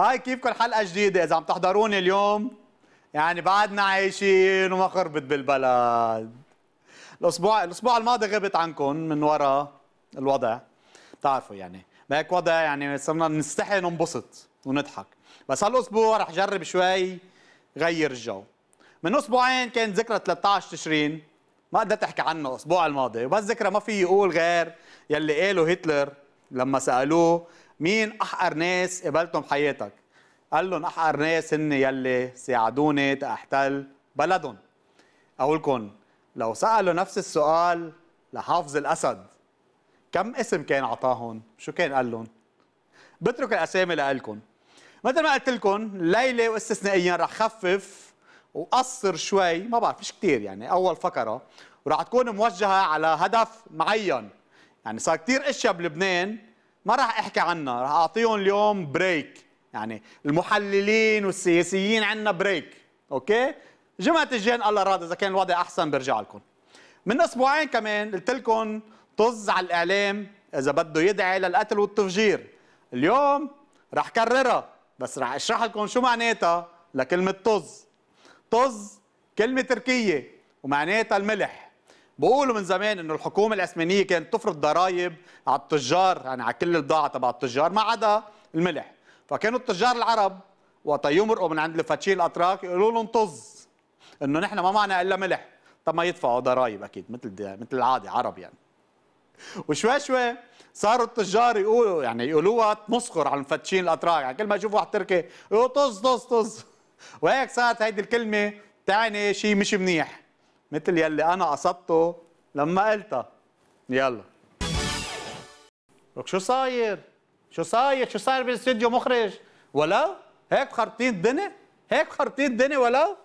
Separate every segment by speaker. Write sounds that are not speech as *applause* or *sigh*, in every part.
Speaker 1: هاي كيفكم حلقه جديده اذا عم تحضروني اليوم يعني بعدنا عايشين وما خربت بالبلد الاسبوع الاسبوع الماضي غبت عنكم من وراء الوضع بتعرفوا يعني هيك وضع يعني صرنا نستحي ننبسط ونضحك بس هالاسبوع رح جرب شوي غير الجو من اسبوعين كانت ذكرى 13 تشرين ما قدرت احكي عنه الاسبوع الماضي وبس ذكرى ما في يقول غير يلي قاله هتلر لما سالوه مين احقر ناس قبلتهم حياتك قال لهم احقر ناس هن يلي ساعدوني تاحتل بلدهم اقول لكم لو سالوا نفس السؤال لحافظ الاسد كم اسم كان عطاهم شو كان قال لهم بترك الاسامي لالكم مثل ما قلت لكم ليله واستثنائيا رح خفف وقصر شوي ما بعرف مش كثير يعني اول فقره ورح تكون موجهه على هدف معين يعني صار كثير اشياء بلبنان ما راح احكي عنها راح اعطيهم اليوم بريك يعني المحللين والسياسيين عندنا بريك اوكي جمعه الجاي الله راد اذا كان الوضع احسن برجع لكم من اسبوعين كمان قلت لكم طز على الاعلام اذا بده يدعي للقتل والتفجير اليوم راح كررها بس راح اشرح لكم شو معناتها لكلمه طز طز كلمه تركيه ومعناتها الملح بقولوا من زمان انه الحكومه العثمانيه كانت تفرض ضرائب على التجار يعني على كل البضاعه تبع التجار ما عدا الملح فكانوا التجار العرب وقت يمرقوا من عند الفاتشين الاتراك يقولوا لهم طز انه نحن ما معنا الا ملح طب ما يدفعوا ضرائب اكيد مثل مثل العادي عرب يعني وشوي شوي صاروا التجار يقولوا يعني يقولوها تمسخر على المفتشين الاتراك يعني كل ما يشوفوا واحد تركي يقولوا طز طز طز وهيك صارت هيدي الكلمه تعني شيء مش منيح مثل يلي انا عصبته لما قلتها يلا لك شو صاير؟ شو صاير؟ شو صاير بالاستديو مخرج؟ ولا؟ هيك خرطين الدنيا؟ هيك خرطين الدنيا ولا؟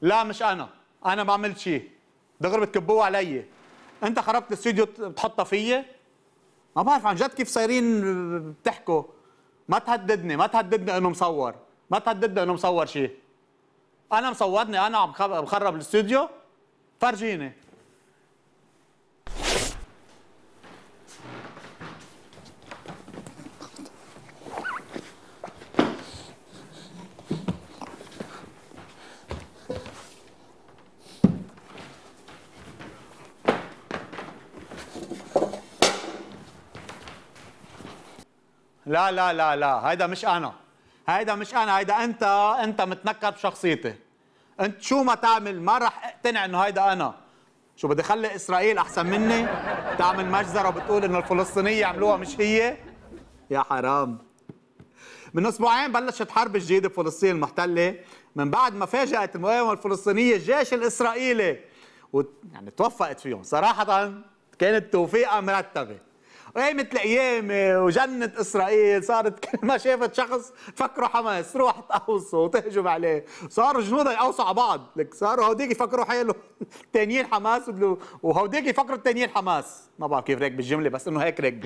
Speaker 1: لا مش انا، انا ما عملت شيء دغري بتكبوه علي انت خربت الاستديو بتحطها فيي؟ ما بعرف عن جد كيف صايرين بتحكوا ما تهددني ما تهددني انه مصور ما تهددني انه مصور شيء انا مصورني انا عم بخرب الاستوديو فرجيني لا لا لا لا هيدا مش انا هيدا مش انا هيدا انت انت متنكر بشخصيتي انت شو ما تعمل ما راح اقتنع انه هيدا انا شو بدي خلي اسرائيل احسن مني تعمل مجزره وبتقول انه الفلسطينيه عملوها مش هي يا حرام من اسبوعين بلشت حرب جديده بفلسطين المحتله من بعد ما فاجأت المقاومه الفلسطينيه الجيش الاسرائيلي و... يعني توفقت فيهم صراحه كانت توفيقه مرتبه وقامت القيامه آه، وجنه اسرائيل صارت كل ما شافت شخص تفكروا حماس روح تقوصه وتهجم عليه صاروا جنودها يقوصوا على بعض لك صاروا هوديك يفكروا حاله التانيين *laughs* حماس وهوديك يفكروا التانيين حماس ما بعرف كيف راكب الجمله بس انه هيك راكب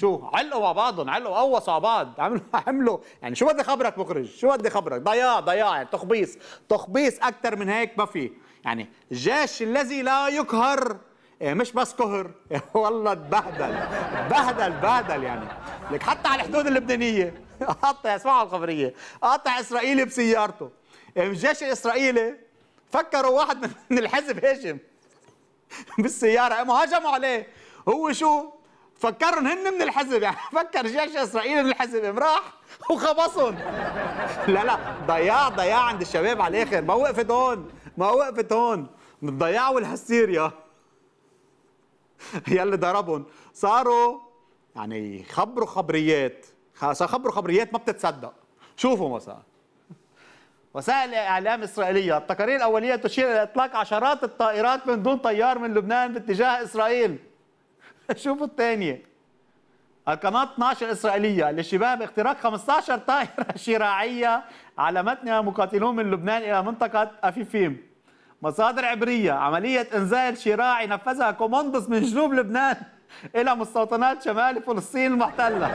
Speaker 1: شو علقوا مع بعضهم علقوا قوصوا على بعض عملوا عملوا يعني شو بدي خبرك مخرج شو بدي خبرك ضياع ضياع يعني تخبيص تخبيص اكثر من هيك ما في يعني الجيش الذي لا يقهر إيه، مش بس قهر *laughs* والله اتبهدل اتبهدل اتبهدل يعني لك حتى على الحدود اللبنانيه قطع *laughs* اسمعوا الخبريه قطع اسرائيلي بسيارته الجيش إيه، الاسرائيلي فكروا واحد من الحزب هاجم *laughs* بالسياره قاموا إيه، هاجموا عليه هو شو فكرهم هن من الحزب يعني فكر جيش اسرائيل من الحزب راح وخبصهم لا لا ضياع ضياع عند الشباب على الاخر ما وقفت هون ما وقفت هون الضياع والهستيريا *laughs* يلي ضربهم صاروا يعني يخبروا خبريات خبروا خبريات ما بتتصدق شوفوا مثلا وسائل اعلام اسرائيليه التقارير الاوليه تشير الى اطلاق عشرات الطائرات من دون طيار من لبنان باتجاه اسرائيل *laughs* شوفوا الثانيه القناة 12 الاسرائيليه للشباب باختراق 15 طائرة *laughs* شراعية على متنها مقاتلون من لبنان إلى منطقة أفيفيم مصادر عبرية عملية إنزال شراعي نفذها كوموندوس من جنوب لبنان إلى مستوطنات شمال فلسطين المحتلة *laughs*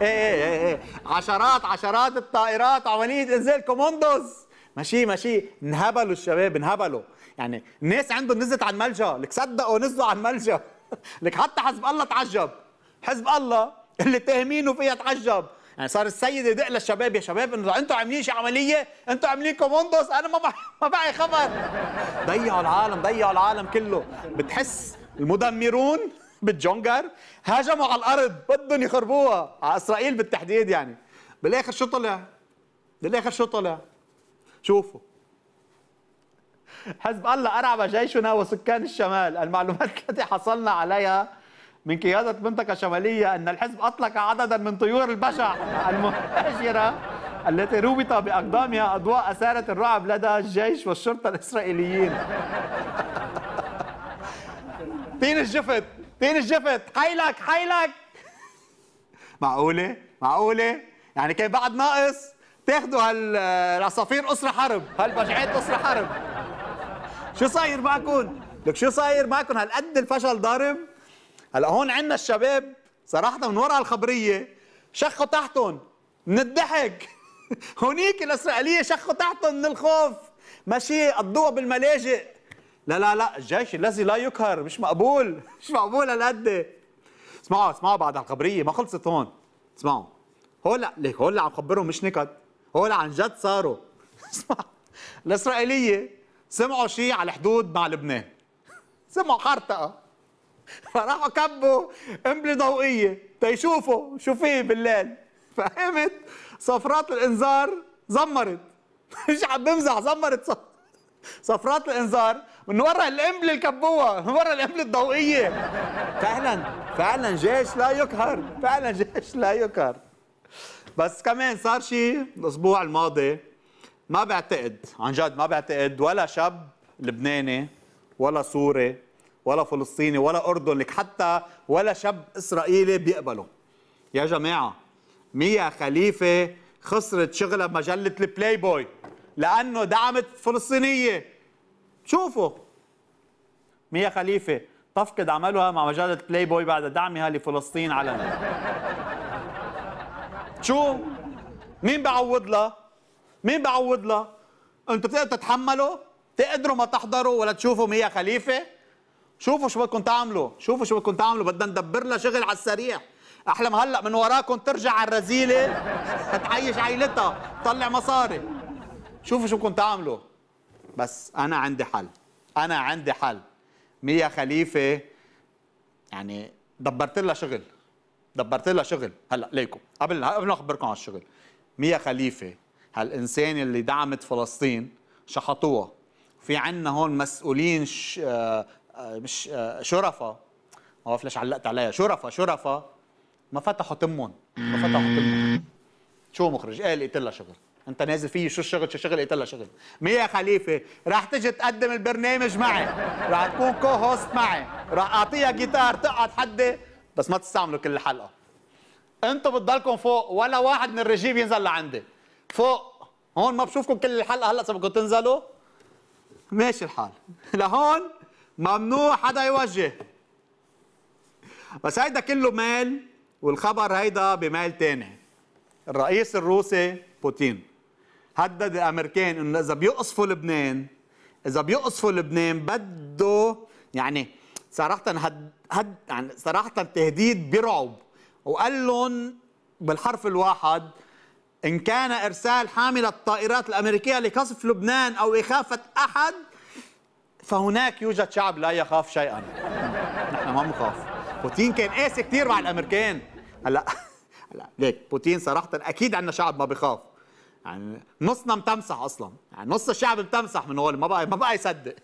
Speaker 1: إيه إيه إيه إيه عشرات عشرات الطائرات عملية إنزال كوموندوس ماشي ماشي انهبلوا الشباب انهبلوا يعني الناس عندهم نزلت عن ملجأ لك صدقوا نزلوا عن ملجأ *laughs* لك حتى حزب الله تعجب حزب الله اللي تهمينه فيها تعجب يعني صار السيد يدق للشباب يا شباب انه انتوا عاملين شي عمليه انتوا عاملين كوموندوس انا ما ما معي خبر ضيعوا العالم ضيعوا العالم كله بتحس المدمرون بالجونجر هجموا على الارض بدهم يخربوها على اسرائيل بالتحديد يعني بالاخر شو طلع؟ بالاخر شو طلع؟ شوفوا حزب الله أرعب جيشنا وسكان الشمال المعلومات التي حصلنا عليها من قيادة منطقة شمالية أن الحزب أطلق عددا من طيور البشع المهاجرة التي ربط بأقدامها أضواء أثارت الرعب لدى الجيش والشرطة الإسرائيليين تين الجفت تين الجفت حيلك حيلك معقولة معقولة يعني كان بعد ناقص تاخذوا هالعصافير أسرة حرب هالبشعات أسرة حرب شو صاير معكم؟ لك شو صاير معكم هالقد الفشل ضارب؟ هلا هون عندنا الشباب صراحه من وراء الخبريه شخوا تحتهم من الضحك *laughs* هونيك الاسرائيليه شخوا تحتهم من الخوف ماشي قضوها بالملاجئ لا لا لا الجيش الذي لا يقهر مش مقبول *laughs* مش مقبول هالقد اسمعوا اسمعوا بعد الخبريه ما خلصت هون اسمعوا هول ليك هول عم خبرهم مش نكت هول عن جد صاروا *laughs* اسمع الاسرائيليه سمعوا شيء على الحدود مع لبنان سمعوا حرتقة *laughs* فراحوا كبوا قنبله ضوئيه تيشوفوا شو في بالليل فقامت صفرات الانذار زمرت *laughs* مش عم بمزح زمرت صفرات الانذار من ورا القنبله اللي كبوها من ورا القنبله الضوئيه فعلا فعلا جيش لا يقهر فعلا جيش لا يقهر بس كمان صار شيء الاسبوع الماضي ما بعتقد عن جد ما بعتقد ولا شاب لبناني ولا سوري ولا فلسطيني ولا أردني حتى ولا شاب إسرائيلي بيقبله يا جماعة ميا خليفة خسرت شغلها بمجلة البلاي بوي لأنه دعمت فلسطينية شوفوا ميا خليفة تفقد عملها مع مجلة بلاي بوي بعد دعمها لفلسطين علنا شو؟ مين بعوض لها؟ مين بعوض لها؟ انتوا بتقدروا تتحملوا؟ تقدروا ما تحضروا ولا تشوفوا ميا خليفه؟ شوفوا شو بدكم تعملوا شوفوا شو بدكم تعملوا بدنا ندبر لها شغل على السريع احلم هلا من وراكم ترجع على الرزيله تعيش عيلتها تطلع مصاري شوفوا شو بدكم تعملوا بس انا عندي حل انا عندي حل ميا خليفه يعني دبرت لها شغل دبرت لها شغل هلا ليكم قبل قبل اخبركم على الشغل ميا خليفه هالانسان اللي دعمت فلسطين شحطوها في عنا هون مسؤولين آه، آه، مش آه، شرفة ما بعرف ليش علقت عليها شرفة شرفة ما فتحوا تمهم ما فتحوا تمهم شو مخرج قال إيه قلت لها شغل انت نازل فيه شو الشغل شو الشغل قلت لها شغل ميا خليفه رح تجي تقدم البرنامج معي رح تكون كو هوست معي رح اعطيها جيتار تقعد حدي بس ما تستعملوا كل الحلقه انتوا بتضلكم فوق ولا واحد من الرجيم ينزل لعندي فوق هون ما بشوفكم كل الحلقه هلا اذا بدكم تنزلوا ماشي الحال لهون ممنوع حدا يوجه بس هيدا كله مال والخبر هيدا بمال تاني الرئيس الروسي بوتين هدد الامريكان انه اذا بيقصفوا لبنان اذا بيقصفوا لبنان بده يعني صراحه هد هد يعني صراحه تهديد برعب وقال لهم بالحرف الواحد ان كان ارسال حامله الطائرات الامريكيه لقصف لبنان او اخافه احد فهناك يوجد شعب لا يخاف شيئا نحن ما بنخاف بوتين كان قاسي كثير مع الامريكان هلا هلا ليك بوتين صراحه اكيد عندنا شعب ما بخاف يعني نصنا متمسح اصلا يعني نص الشعب متمسح من هول ما بقى ما بقى يصدق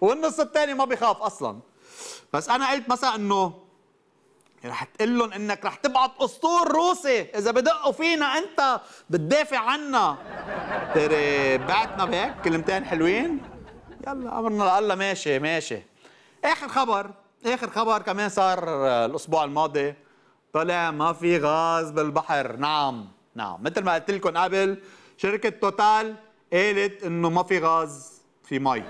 Speaker 1: والنص الثاني ما بخاف اصلا بس انا قلت مثلا انه يعني رح تقول لهم انك رح تبعت اسطول روسي اذا بدقوا فينا انت بتدافع عنا تري بعتنا بهيك كلمتين حلوين يلا امرنا لله ماشي ماشي اخر خبر اخر خبر كمان صار آه، الاسبوع الماضي طلع ما في غاز بالبحر نعم نعم مثل ما قلت لكم قبل شركه توتال قالت انه ما في غاز في مي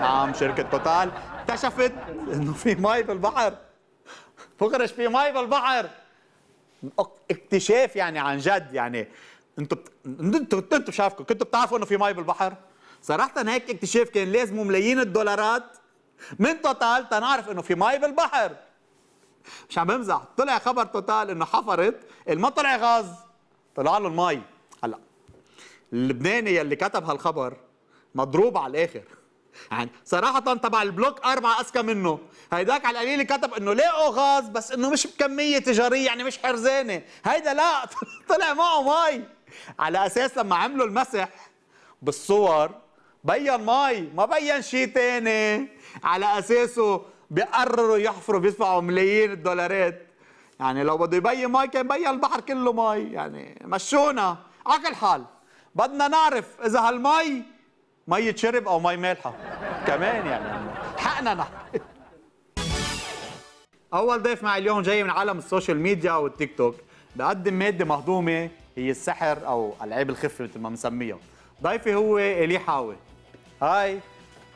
Speaker 1: نعم شركه توتال اكتشفت انه في مي بالبحر بخرج في مي بالبحر اكتشاف يعني عن جد يعني انتوا انتوا انتوا شافكم كنتوا بتعرفوا انه في مي بالبحر صراحه هيك اكتشاف كان لازمه ملايين الدولارات من توتال تنعرف انه في مي بالبحر مش عم بمزح طلع خبر توتال انه حفرت ما طلع غاز طلع له المي هلا اللبناني يلي كتب هالخبر مضروب على الاخر يعني صراحة تبع البلوك أربعة أذكى منه هيداك على القليل كتب إنه لقوا غاز بس إنه مش بكمية تجارية يعني مش حرزانة هيدا لا *laughs* طلع معه مي على أساس لما عملوا المسح بالصور بين مي ما بين شيء تاني على اساسه بيقرروا يحفروا بيدفعوا ملايين الدولارات يعني لو بده يبين مي كان بين البحر كله مي يعني مشونا على كل حال بدنا نعرف اذا هالمي مي تشرب او مي مالحه كمان يعني حقنا نحن اول ضيف معي اليوم جاي من عالم السوشيال ميديا والتيك توك بقدم ماده مهضومه هي السحر او العاب الخفه مثل ما بنسميها ضيفي هو الي حاوي
Speaker 2: هاي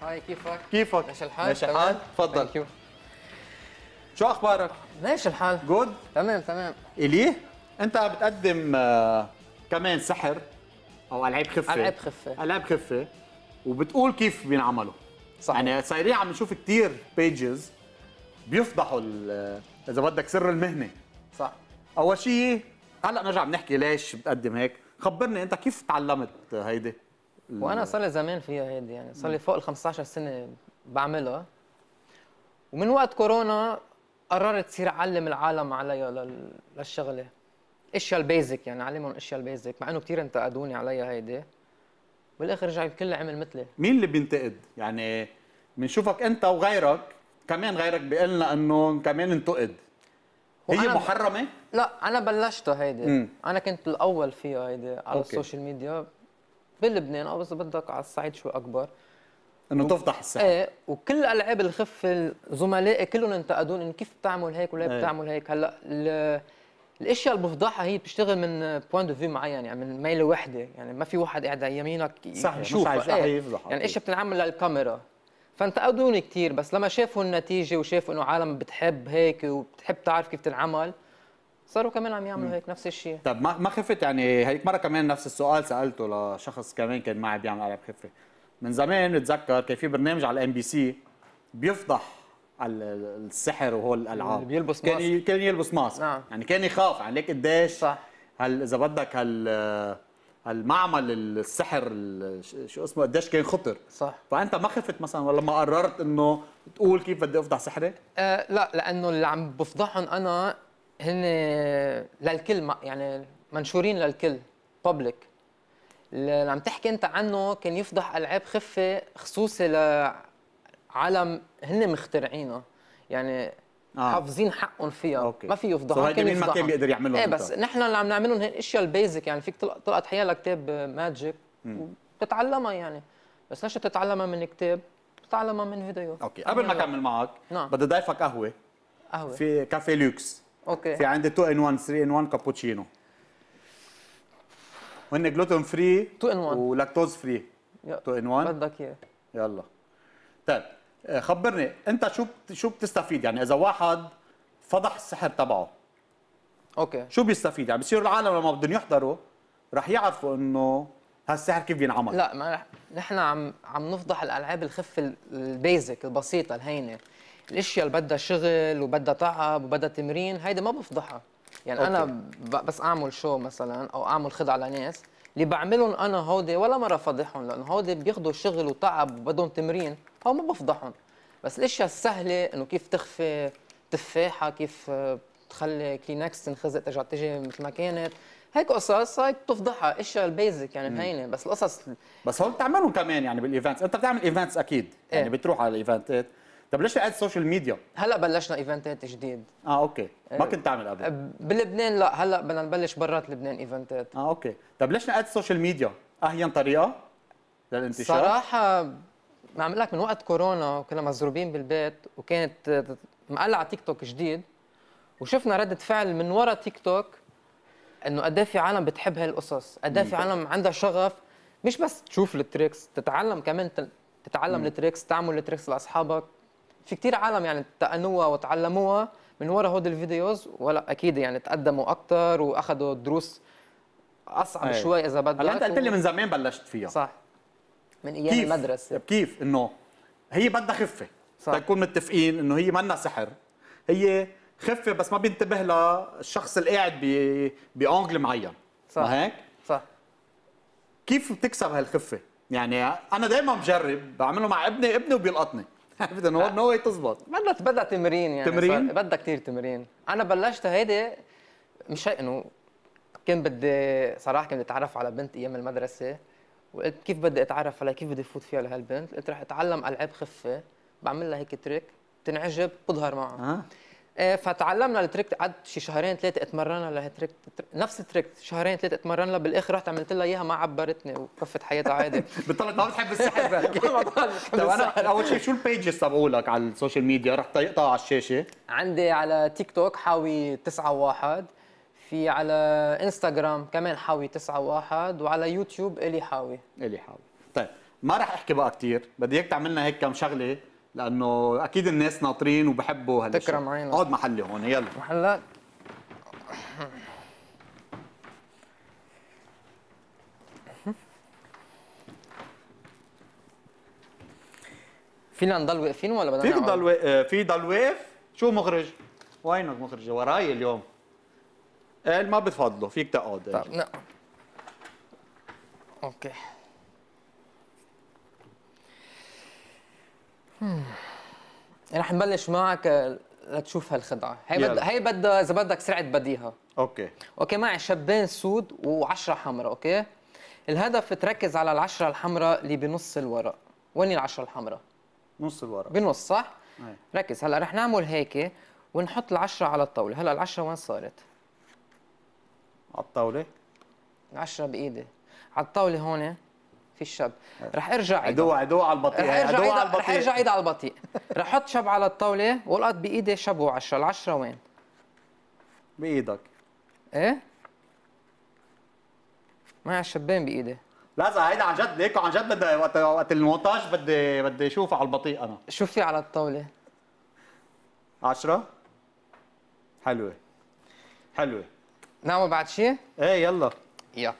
Speaker 2: هاي كيفك؟ كيفك؟ ماشي الحال؟ ماشي الحال؟ تفضل
Speaker 1: شو اخبارك؟ ماشي الحال جود؟ تمام تمام الي؟ انت بتقدم آه، كمان سحر او العاب خفه العاب خفه العاب خفه وبتقول كيف بينعملوا صح يعني صايرين عم نشوف كثير بيجز بيفضحوا آه، اذا بدك سر المهنه صح اول شيء هلا نرجع بنحكي ليش بتقدم هيك خبرني انت كيف تعلمت هيدي وانا صار
Speaker 2: لي زمان فيها هيدي يعني صار لي فوق ال 15 سنه بعملها ومن وقت كورونا قررت صير اعلم العالم عليها للشغله اشياء البيزك يعني علمهم اشياء البيزك مع انه كثير انتقدوني عليها هيدي بالاخر رجع الكل عمل مثلي
Speaker 1: مين اللي بينتقد يعني بنشوفك انت وغيرك كمان غيرك بيقول لنا انه كمان انتقد هي محرمه
Speaker 2: لا انا بلشتها هيدي انا كنت الاول فيها هيدي على أوكي. السوشيال ميديا بلبنان او آه، اذا بدك على الصعيد شوي اكبر انه تفضح الساحه ايه وكل العاب الخفه زملائي كلهم انتقدوني انه كيف بتعمل هيك ولا ايه. بتعمل هيك هلا الاشياء اللي بفضحها هي بتشتغل من بوينت اوف فيو معين يعني من ميله وحده يعني ما في واحد قاعد على يمينك صحيح يشوف صح ايه. يفضح يعني اشياء إيه. بتنعمل للكاميرا فانتقدوني كثير بس لما شافوا النتيجه وشافوا انه عالم بتحب هيك وبتحب تعرف كيف تنعمل صاروا كمان عم يعملوا هيك نفس الشيء طب ما ما خفت
Speaker 1: يعني هيك مره كمان نفس السؤال سالته لشخص كمان كان معي بيعمل قلب خفه من زمان بتذكر كان في برنامج على الام بي سي بيفضح السحر وهول الالعاب بيلبس كان ماسك كان يلبس ماسك نعم. يعني كان يخاف يعني ليك قديش صح هل اذا بدك هال المعمل السحر شو اسمه قديش كان خطر صح فانت ما خفت مثلا لما قررت انه تقول كيف بدي افضح سحري؟
Speaker 2: أه لا لانه اللي عم بفضحهم انا هن للكل يعني منشورين للكل بابليك اللي عم تحكي انت عنه كان يفضح العاب خفه خصوصي لعالم هن مخترعينها يعني آه. حافظين حقهم فيها أوكي. ما في يفضح so مين ما كان بيقدر يعملهم ايه بس نحن اللي عم نعملهم هي الاشياء البيزك يعني فيك تلقط حيالها لكتاب ماجيك بتتعلمها يعني بس ليش تتعلمها من كتاب بتتعلمها من فيديو اوكي قبل ما يعني اكمل معك نعم.
Speaker 1: بدي ضيفك قهوه قهوه في كافيه لوكس اوكي في عندي 2 ان 1 3 ان 1 كابوتشينو وهن جلوتين فري 2 ان 1 ولاكتوز فري 2 ان 1 بدك اياه يلا طيب آه، خبرني انت شو شو بتستفيد يعني اذا واحد فضح السحر تبعه اوكي شو بيستفيد يعني بصير العالم لما بدهم يحضروا رح يعرفوا انه هالسحر كيف بينعمل لا
Speaker 2: ما رح نحن عم عم نفضح الالعاب الخفه البيزك البسيطه الهينه الاشياء اللي بدها شغل وبدها تعب وبدها تمرين هيدا ما بفضحها يعني أوكي. انا بس اعمل شو مثلا او اعمل خدعه لناس اللي بعملهم انا هودي ولا مره فضحهم لانه هودي بياخذوا شغل وتعب وبدهم تمرين هو ما بفضحهم بس الاشياء السهله انه كيف تخفي تفاحه كيف تخلي كلينكس تنخزق ترجع تجي مثل ما كانت هيك قصص هيك بتفضحها اشياء البيزك يعني مهينه بس القصص بس هون بتعملهم كمان يعني بالايفنتس انت بتعمل ايفنتس اكيد يعني إيه. بتروح على الايفنتات طب ليش قاعد السوشيال ميديا؟ هلا بلشنا ايفنتات جديد اه اوكي ما كنت تعمل قبل بلبنان لا هلا بدنا نبلش برات لبنان ايفنتات اه اوكي طب ليش قاعد السوشيال ميديا؟ اهين طريقه للانتشار؟ صراحه ما عم لك من وقت كورونا وكنا مزروبين بالبيت وكانت مقلعه تيك توك جديد وشفنا رده فعل من ورا تيك توك انه قد في عالم بتحب هالقصص، قد في عالم عندها شغف مش بس تشوف التريكس تتعلم كمان تتعلم التريكس تعمل التريكس لاصحابك في كثير عالم يعني تقنوها وتعلموها من ورا هود الفيديوز ولا اكيد يعني تقدموا اكثر واخذوا دروس اصعب أيه. شوي اذا بدك هلا انت قلت لي من
Speaker 1: زمان بلشت فيها صح
Speaker 2: من ايام كيف؟ المدرسه
Speaker 1: طيب كيف انه هي بدها خفه صح تكون متفقين انه هي منا سحر هي خفه بس ما بينتبه لها الشخص اللي قاعد بانجل معين صح ما هيك؟ صح كيف بتكسب هالخفه؟ يعني انا دائما بجرب بعمله مع ابني ابني وبيلقطني عرفت *laughs* ان نو ان تزبط
Speaker 2: بدها بدها تمرين يعني تمرين بدها كثير تمرين انا بلشت هيدي مش انه كان بدي صراحه كنت اتعرف على بنت ايام المدرسه وقلت كيف بدي اتعرف على كيف بدي فوت فيها لهالبنت قلت رح اتعلم العاب خفه بعمل لها هيك تريك تنعجب بظهر معها آه. آه، فتعلمنا التريك قعدت شي شهرين ثلاثه اتمرنا التريك نفس التريك شهرين ثلاثه اتمرنا بالاخر رحت عملت لها اياها ما عبرتني وكفت حياتها عادي *laughs* بتطلع ما بتحب السحر *laughs*
Speaker 1: طب انا اول شيء شو البيجز تبعولك على السوشيال ميديا رح تقطع على الشاشه
Speaker 2: عندي على تيك توك حاوي تسعة واحد في على انستغرام كمان حاوي تسعة واحد وعلى يوتيوب الي حاوي الي حاوي
Speaker 1: طيب ما رح احكي بقى كثير بدي اياك تعملنا هيك كم شغله لانه اكيد الناس ناطرين وبحبوا هالشيء تكرم عينك اقعد محلي هون يلا محلات
Speaker 2: فينا نضل واقفين ولا بدنا فيك تضل واقف آه، في ضل واقف شو مخرج؟
Speaker 1: وينك مخرج وراي اليوم قال ما بفضله فيك تقعد طيب
Speaker 2: اوكي *sighs* رح نبلش معك آه، لتشوف هالخدعه هي بد... هي بدها اذا بدك سرعه بديهه اوكي اوكي معي شابين سود و10 حمراء اوكي الهدف تركز على العشرة الحمراء اللي بنص الورق وين العشرة الحمراء نص الورق بنص صح هي. ركز هلا رح نعمل هيك ونحط العشرة على الطاوله هلا العشرة وين صارت على الطاوله العشرة بايدي على الطاوله هون في الشب رح ارجع عدو عدو
Speaker 3: على البطيء رح ارجع عدو على البطيء رح ارجع ايد
Speaker 2: على البطيء رح احط شب على الطاوله والقط بايدي شب و10 ال10 وين بايدك ايه معي الشبين بايدي
Speaker 1: لا هيدا عن جد ليكو عن جد بدي وقت وقت المونتاج
Speaker 2: بدي بدي اشوفه على البطيء انا شو في على الطاوله 10 حلوه حلوه نعمل بعد شيء؟ ايه يلا يلا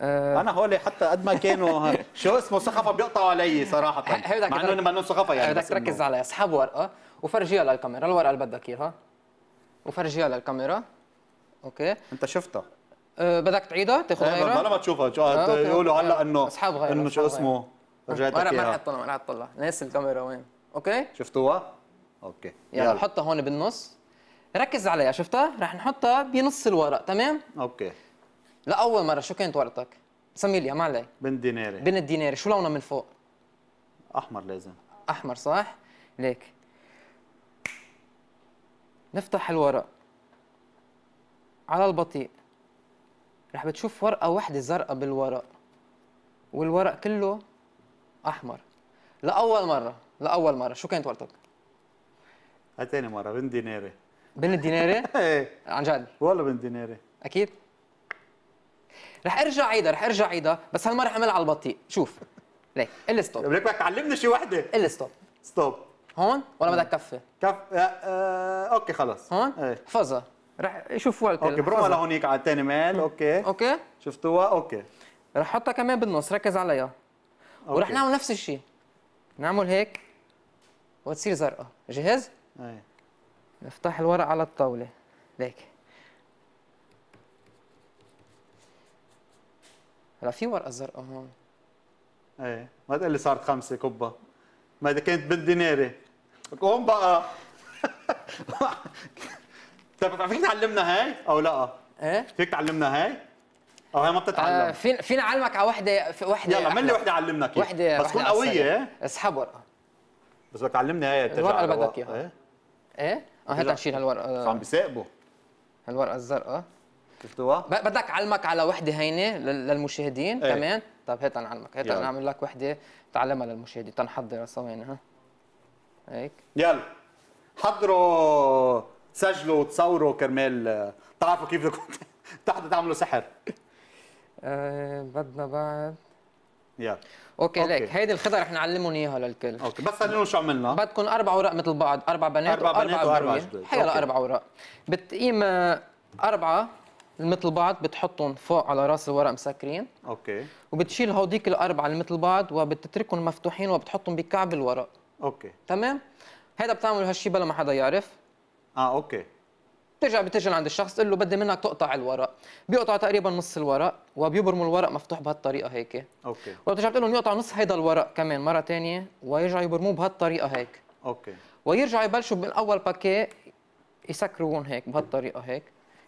Speaker 1: آه انا هولي حتى قد ما كانوا شو اسمه سخفه بيقطعوا
Speaker 2: علي صراحه مع انه ما سخفه يعني بدك تركز عليها اسحب ورقه وفرجيها للكاميرا الورقه اللي بدك اياها وفرجيها للكاميرا اوكي انت شفتها أه بدك تعيدها تاخذ إيه، غيرها؟ انا ما
Speaker 1: تشوفها شو آه يقولوا هلا انه اسحب غيرها انه شو اسمه رجعت لك ما رح اطلع
Speaker 2: ما رح اطلع ناسي الكاميرا وين اوكي شفتوها؟ اوكي يلا يعني حطها هون بالنص ركز عليها شفتها؟ رح نحطها بنص الورق تمام؟ اوكي لاول مره شو كانت ورقتك؟ سمي لي ما علي بنت ديناري بنت ديناري شو لونها من فوق؟ احمر لازم احمر صح؟ ليك نفتح الورق على البطيء رح بتشوف ورقة وحدة زرقاء بالورق والورق كله أحمر لأول مرة لأول مرة شو كانت ورقتك؟ هاي تاني مرة بنت ديناري بنت ديناري؟ *laughs* ايه عن جد والله بنت ديناري أكيد؟ رح ارجع عيدها رح ارجع عيدها بس هالمره رح اعملها على البطيء شوف ليك قلي ستوب طيب، بدك بدك تعلمنا شي وحده قلي ستوب ستوب هون ولا بدك آه. كفي؟ كف آه،, آه... اوكي خلص هون؟ ايه حفظها رح شوف وقت اوكي بروح لهونيك على الثاني مال اوكي اوكي شفتوها اوكي رح احطها كمان بالنص ركز عليها ورح نعمل نفس الشيء نعمل هيك وتصير زرقاء جاهز؟ ايه نفتح الورق على الطاولة ليك هلا في ورقه زرقاء هون
Speaker 1: ايه ما تقول لي صارت خمسه كبه ما اذا كانت بالديناري قوم بقى *laughs* طيب فيك تعلمنا هاي او لا؟ ايه فيك تعلمنا هاي؟ او هي ما بتتعلم؟ آه فين
Speaker 2: فين علمك على وحده وحده يلا من لي
Speaker 1: وحده علمنا كيف وحده بس تكون قويه
Speaker 2: اسحب ورقه بس بدك تعلمني هي الورقه اللي بدك اياها ايه؟, إيه؟ اه هات نشيل هالورقه عم بيساقبوا هالورقه الزرقاء شفتوها؟ بدك علمك على وحده هينه للمشاهدين ايه. كمان طيب هات نعلمك هات نعمل لك وحده تعلمها للمشاهدين تنحضر ثواني ها
Speaker 1: هيك يلا حضروا سجلوا وتصوروا كرمال تعرفوا كيف بدكم *laughs* تحضروا تعملوا سحر
Speaker 2: أه بدنا بعد يلا اوكي, أوكي. ليك هيدي الخدعه رح نعلمهم اياها للكل اوكي بس خلينا شو عملنا بدكم اربع اوراق مثل بعض اربع بنات اربع بنات واربع جدد حيلا اربع اوراق بتقيم آه، اربعه مثل بعض بتحطهم فوق على راس الورق مسكرين اوكي وبتشيل هوديك الاربعه اللي مثل بعض وبتتركهم مفتوحين وبتحطهم بكعب الورق اوكي تمام هذا بتعمل هالشيء بلا ما حدا يعرف اه اوكي بترجع بتجي عند الشخص تقول له بدي منك تقطع الورق بيقطع تقريبا نص الورق وبيبرموا الورق مفتوح بهالطريقه هيك اوكي وبترجع بتقول لهم يقطع نص هيدا الورق كمان مره ثانيه ويرجعوا يبرموه بهالطريقه هيك اوكي ويرجعوا يبلشوا بالاول باكيه يسكرون هيك بهالطريقه هيك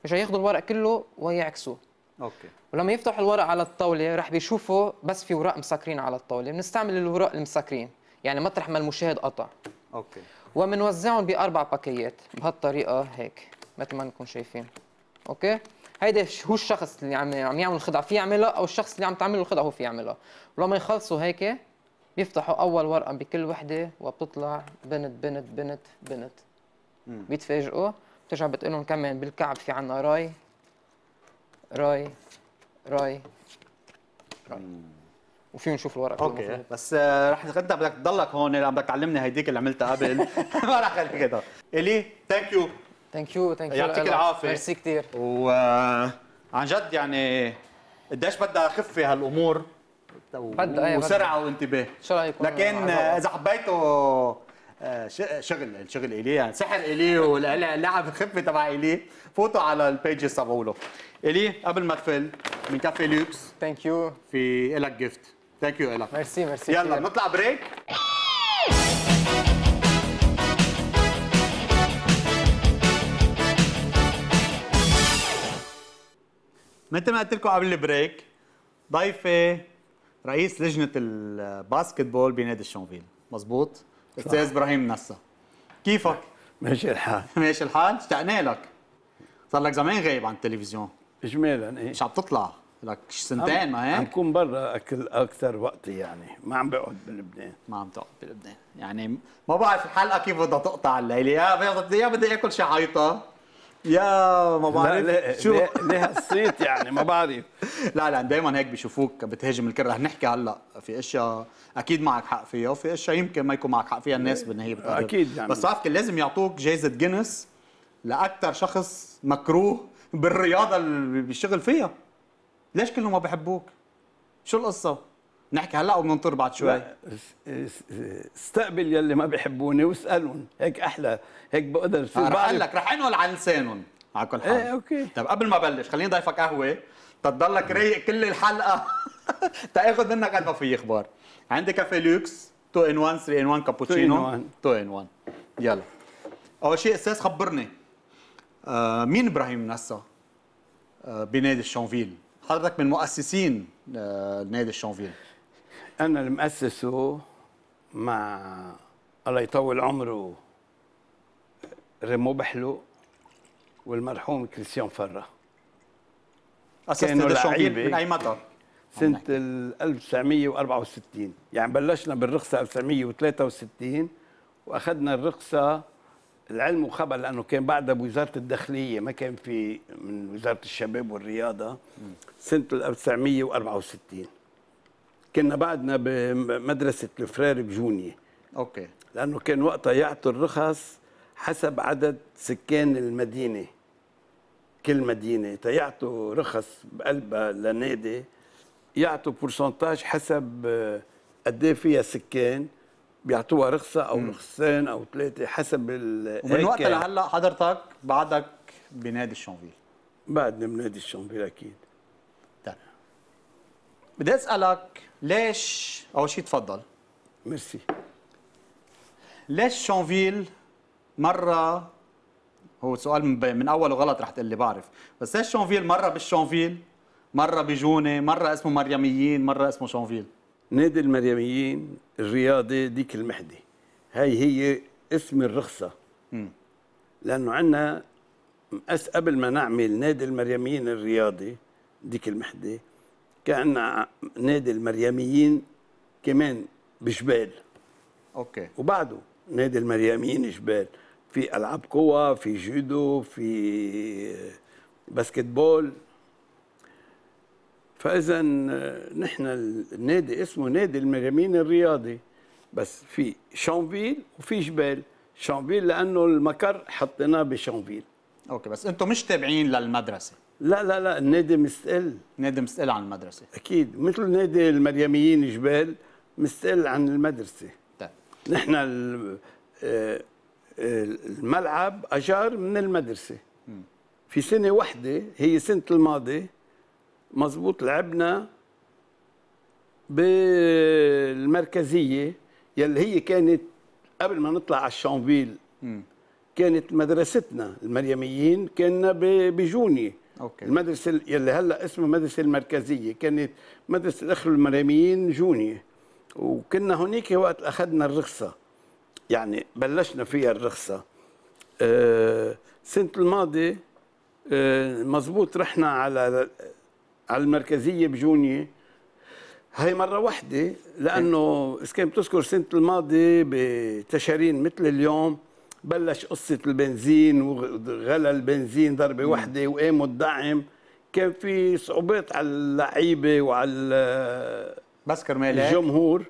Speaker 2: مش ياخذوا الورق كله ويعكسوه اوكي ولما يفتح الورق على الطاوله رح بيشوفوا بس في اوراق مسكرين على الطاوله بنستعمل الوراق المسكرين يعني مطرح ما المشاهد قطع اوكي وبنوزعهم باربع باكيات بهالطريقه هيك مثل ما نكون شايفين اوكي هيدا هو الشخص اللي عم عم يعمل الخدعه في يعملها او الشخص اللي عم تعمل الخدعه هو في يعملها ولما يخلصوا هيك بيفتحوا اول ورقه بكل وحده وبتطلع بنت بنت بنت بنت بيتفاجئوا بترجع بتقول لهم كمان بالكعب في عنا راي راي راي راي وفيهم نشوف الورق اوكي بس آه،
Speaker 1: رح نتغدى بدك تضلك هون لان بدك تعلمني هيديك اللي عملتها قبل *laughs* ما رح خليك هيدا الي
Speaker 2: ثانك يو ثانك يو ثانك يو يعطيك العافيه ميرسي
Speaker 1: كثير وعن آه، جد يعني قديش بدها خفه هالامور ايه، بدها وسرعه وانتباه شو رايكم لكن اذا حبيتوا آه، شغل شغل الي يعني سحر الي ولعب الخفه تبع الي فوتوا على البيجز تبعوله الي قبل ما تفل من كافي لوكس ثانك يو في الك جيفت ثانك يو الك
Speaker 2: ميرسي ميرسي يلا نطلع
Speaker 1: بريك مثل ما قلت لكم قبل البريك ضيفي رئيس لجنه الباسكتبول بنادي الشونفيل مزبوط استاذ ابراهيم نسا كيفك؟ ماشي الحال *laughs* ماشي الحال اشتقنا لك صار لك زمان غايب عن التلفزيون اجمالا ايه مش عم تطلع لك سنتين ما هيك؟ عم كون برا أكل اكثر وقت يعني ما عم بقعد بلبنان ما عم تقعد بلبنان يعني ما بعرف الحلقه كيف بدها تقطع الليله يا بدي بدي اكل شي حيطه يا ما بعرف شو ليه هالصيت يعني ما بعرف *laughs* لا لا دائما هيك بشوفوك بتهاجم الكل رح نحكي هلا في اشياء اكيد معك حق فيها وفي اشياء يمكن ما يكون معك حق فيها الناس إيه، بالنهايه بتقرب اكيد يعني بس عارف لازم يعطوك جائزه جينيس لاكثر شخص مكروه بالرياضه اللي بيشتغل فيها ليش كلهم ما بحبوك شو القصه نحكي هلا وبننطر بعد شوي استقبل يلي ما بيحبوني واسالهم هيك احلى هيك بقدر بصير آه رح اقول لك رح انقل على لسانهم على كل حال ايه اوكي طيب قبل ما بلش خليني ضيفك قهوه تضلك *laughs* رايق كل الحلقه *laughs* تاخذ منك قد ما في اخبار عندي كافي لوكس 2 ان 1 3 ان 1 كابتشينو 2 ان 1 يلا اول شيء استاذ خبرني آه مين ابراهيم نسا آه بنادي الشونفيل حضرتك من مؤسسين آه نادي الشونفيل
Speaker 3: انا اللي مؤسسه مع الله يطول عمره ريمو بحلو والمرحوم كريستيان فرا اسسنا لعيبه من اي مطر سنة 1964 يعني بلشنا بالرخصة 1963 واخذنا الرخصة العلم وخبر لانه كان بعدها بوزارة الداخلية ما كان في من وزارة الشباب والرياضة سنة 1964 كنا بعدنا بمدرسه الفرير بجوني اوكي لانه كان وقتها يعطوا الرخص حسب عدد سكان المدينه كل مدينه تيعطوا رخص بقلبها لنادي يعطوا بورسنتاج حسب قد إيه فيها سكان بيعطوها رخصه او رخصتين او ثلاثه حسب ال ومن وقتها يعني. لهلا
Speaker 1: حضرتك بعدك بنادي الشونفيل بعدني بنادي الشونفيل اكيد طيب بدي اسالك ليش اول شيء تفضل ميرسي ليش شونفيل مره هو سؤال من, اول وغلط رح تقول لي بعرف بس ليش شونفيل مره بالشونفيل مره بجونه مره اسمه مريميين مره اسمه شونفيل نادي المريميين
Speaker 3: الرياضي ديك المحدي هاي هي اسم الرخصه م. لانه عندنا قبل ما نعمل نادي المريميين الرياضي ديك المحدي كان نادي المريميين كمان بجبال اوكي وبعده نادي المريميين جبال في العاب قوى في جودو في باسكتبول فاذا نحن النادي اسمه نادي المريميين الرياضي بس في شانفيل وفي جبال شانفيل لانه المقر حطيناه بشانفيل اوكي بس انتم مش تابعين للمدرسه لا لا لا النادي مستقل نادي مستقل عن المدرسه اكيد مثل نادي المريميين جبال مستقل عن المدرسه طيب. نحن آه، الملعب اجار من المدرسه في سنه واحده هي سنه الماضي مزبوط لعبنا بالمركزيه يلي هي كانت قبل ما نطلع على الشانفيل كانت مدرستنا المريميين كنا بجوني أوكي. المدرسه اللي هلا اسمها مدرسه المركزيه كانت مدرسه الاخوه المراميين جوني وكنا هونيك وقت اخذنا الرخصه يعني بلشنا فيها الرخصه أه سنه الماضي أه مزبوط رحنا على على المركزيه بجوني هي مرة واحدة لأنه إذا كان بتذكر سنة الماضي بتشارين مثل اليوم بلش قصه البنزين وغلى البنزين ضربه واحده وقاموا الدعم كان في صعوبات على اللعيبه وعلى بس كرمال الجمهور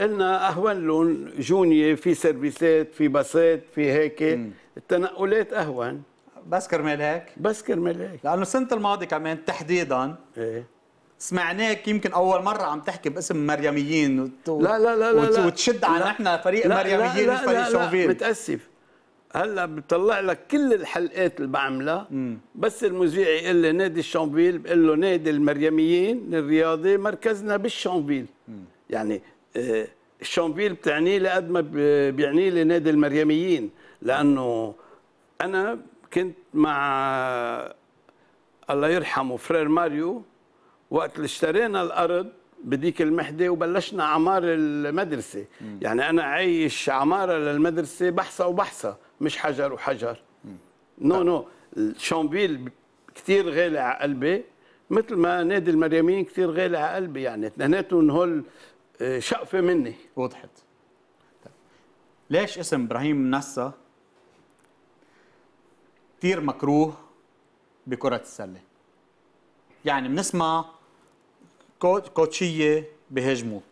Speaker 3: قلنا اهون لهم جونية في سيرفيسات في باصات في هيك التنقلات اهون بس كرمال هيك بس كرمال هيك لانه السنه الماضيه كمان تحديدا
Speaker 1: ايه سمعناك يمكن اول مره عم تحكي باسم مريميين وت... لا لا لا لا, وت... وتشد على نحن
Speaker 3: فريق لا مريميين لا لا فريق شوفين متاسف هلا بطلع لك كل الحلقات اللي بعملها بس المذيع يقول لي نادي الشونفيل بقول له نادي المريميين الرياضي مركزنا بالشونفيل يعني الشامبيل آه، الشونفيل بتعني لي قد ما بيعني لي نادي المريميين لانه انا كنت مع الله يرحمه فرير ماريو وقت اللي اشترينا الارض بديك المحده وبلشنا عمار المدرسه مم. يعني انا عايش عماره للمدرسه بحصه وبحصه مش حجر وحجر نو نو طيب. شامبيل كثير غالي على قلبي مثل ما نادي المريمين كثير غالي على قلبي يعني اثنيناتهم هول آه، شقفه مني وضحت
Speaker 1: طيب. ليش اسم ابراهيم نصا كثير مكروه بكره السله يعني بنسمع كوتشيه بهاجموك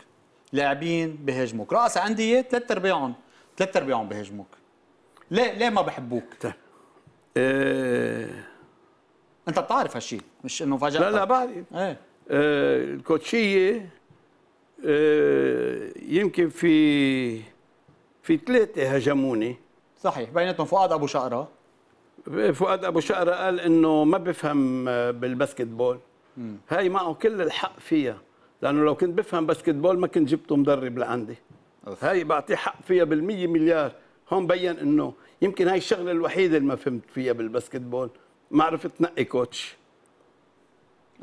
Speaker 1: لاعبين بهاجموك رأس عندي ثلاث أرباعهم ثلاث أرباعهم بهاجموك ليه ليه ما بحبوك؟ طيب
Speaker 3: إيه... أنت بتعرف هالشيء مش إنه فجأة لا لا بعرف إيه آه الكوتشية آه يمكن في في ثلاثة هجموني
Speaker 1: صحيح بيناتهم فؤاد أبو شقرة
Speaker 3: فؤاد أبو شقرة قال إنه ما بفهم بالباسكت بول هاي معه كل الحق فيها لانه لو كنت بفهم باسكتبول ما كنت جبته مدرب لعندي هاي بعطيه حق فيها بالمية مليار هون بين انه يمكن هاي الشغله الوحيده اللي ما فهمت فيها بالباسكتبول ما عرفت نقي كوتش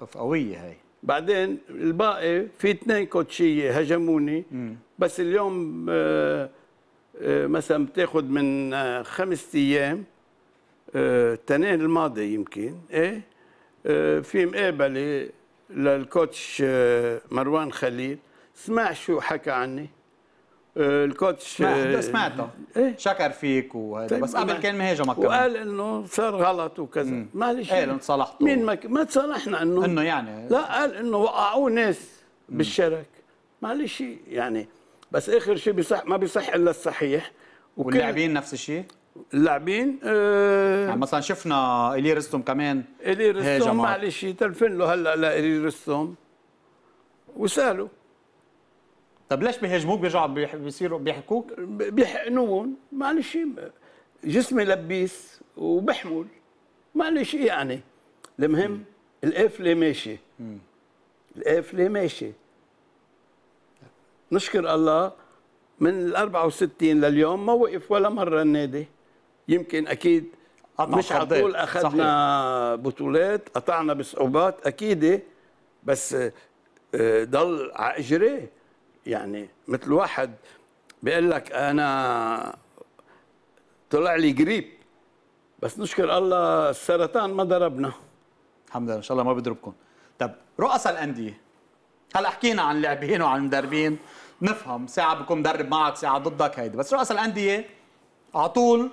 Speaker 3: اوف قويه هاي بعدين الباقي في اثنين كوتشيه هجموني بس اليوم آه، آه، مثلا بتاخذ من آه، خمس ايام التنين الماضي يمكن ايه في مقابله للكوتش آه، مروان خليل سمع شو حكى عني آه، الكوتش آه، سمعته
Speaker 1: إيه؟ شكر فيك وهذا طيب، بس قبل كان مهاجمك كمان وقال
Speaker 3: انه صار غلط وكذا معلش ايه تصالحتوا مين ما ما تصالحنا انه انه يعني لا قال انه وقعوه ناس بالشرك معلش يعني بس اخر شيء بصح ما بصح الا الصحيح واللاعبين نفس الشيء اللاعبين
Speaker 1: آه يعني مثلا شفنا الي رستم كمان الي رستم معلش
Speaker 3: تلفن له هلا لالي رستم وسالوا طب ليش بيهاجموك بيرجعوا بيصيروا بيحكوك؟ بيحقنون معلش جسمي لبيس وبحمل معلش يعني المهم القفله ماشي القفله ماشي نشكر الله من ال 64 لليوم ما وقف ولا مره النادي يمكن اكيد مش على طول اخذنا بطولات قطعنا بصعوبات اكيده بس آه، ضل على اجريه يعني مثل واحد بيقول لك انا طلع لي قريب بس نشكر الله السرطان ما ضربنا الحمد لله ان شاء الله ما بيضربكم طب
Speaker 1: رؤساء الانديه هلا حكينا عن اللاعبين وعن المدربين نفهم ساعه بكون مدرب معك ساعه ضدك هيدي بس رؤساء الانديه على طول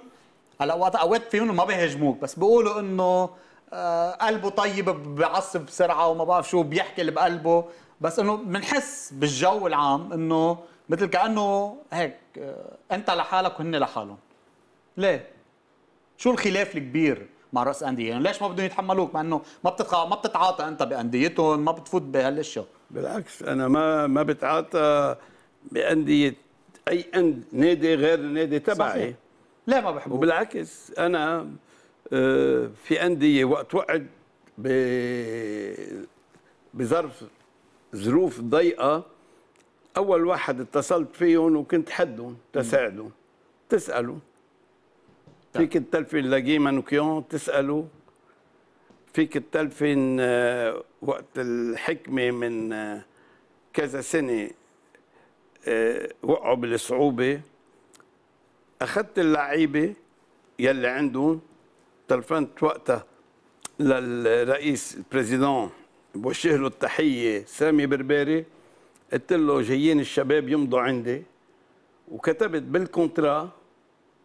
Speaker 1: هلا وقت اوقات فيهم ما بيهاجموك بس بيقولوا انه آه، قلبه طيب بيعصب بسرعه وما بعرف شو بيحكي اللي بقلبه بس انه بنحس بالجو العام انه مثل كانه هيك آه، انت لحالك وهن لحالهم ليه شو الخلاف الكبير مع راس انديه يعني ليش ما بدهم يتحملوك مع انه ما بتتخ... ما بتتعاطى انت بانديتهم
Speaker 3: ما بتفوت بهالاشياء بالعكس انا ما ما بتعاطى بانديه اي أند... نادي غير النادي تبعي صحيح. لا ما بحبوش وبالعكس انا آه، في انديه وقت وقعت بظرف ظروف ضيقه اول واحد اتصلت فيهم وكنت حدهم تساعدهم تسألوا طيب. فيك تلفن لاقيه مانوكيون تسألوا فيك تلفن آه، وقت الحكمه من آه، كذا سنه وقعوا بالصعوبه اخذت اللعيبه يلي عندهم تلفنت وقتها للرئيس البريزيدون بوجه له التحيه سامي برباري قلت له جايين الشباب يمضوا عندي وكتبت بالكونترا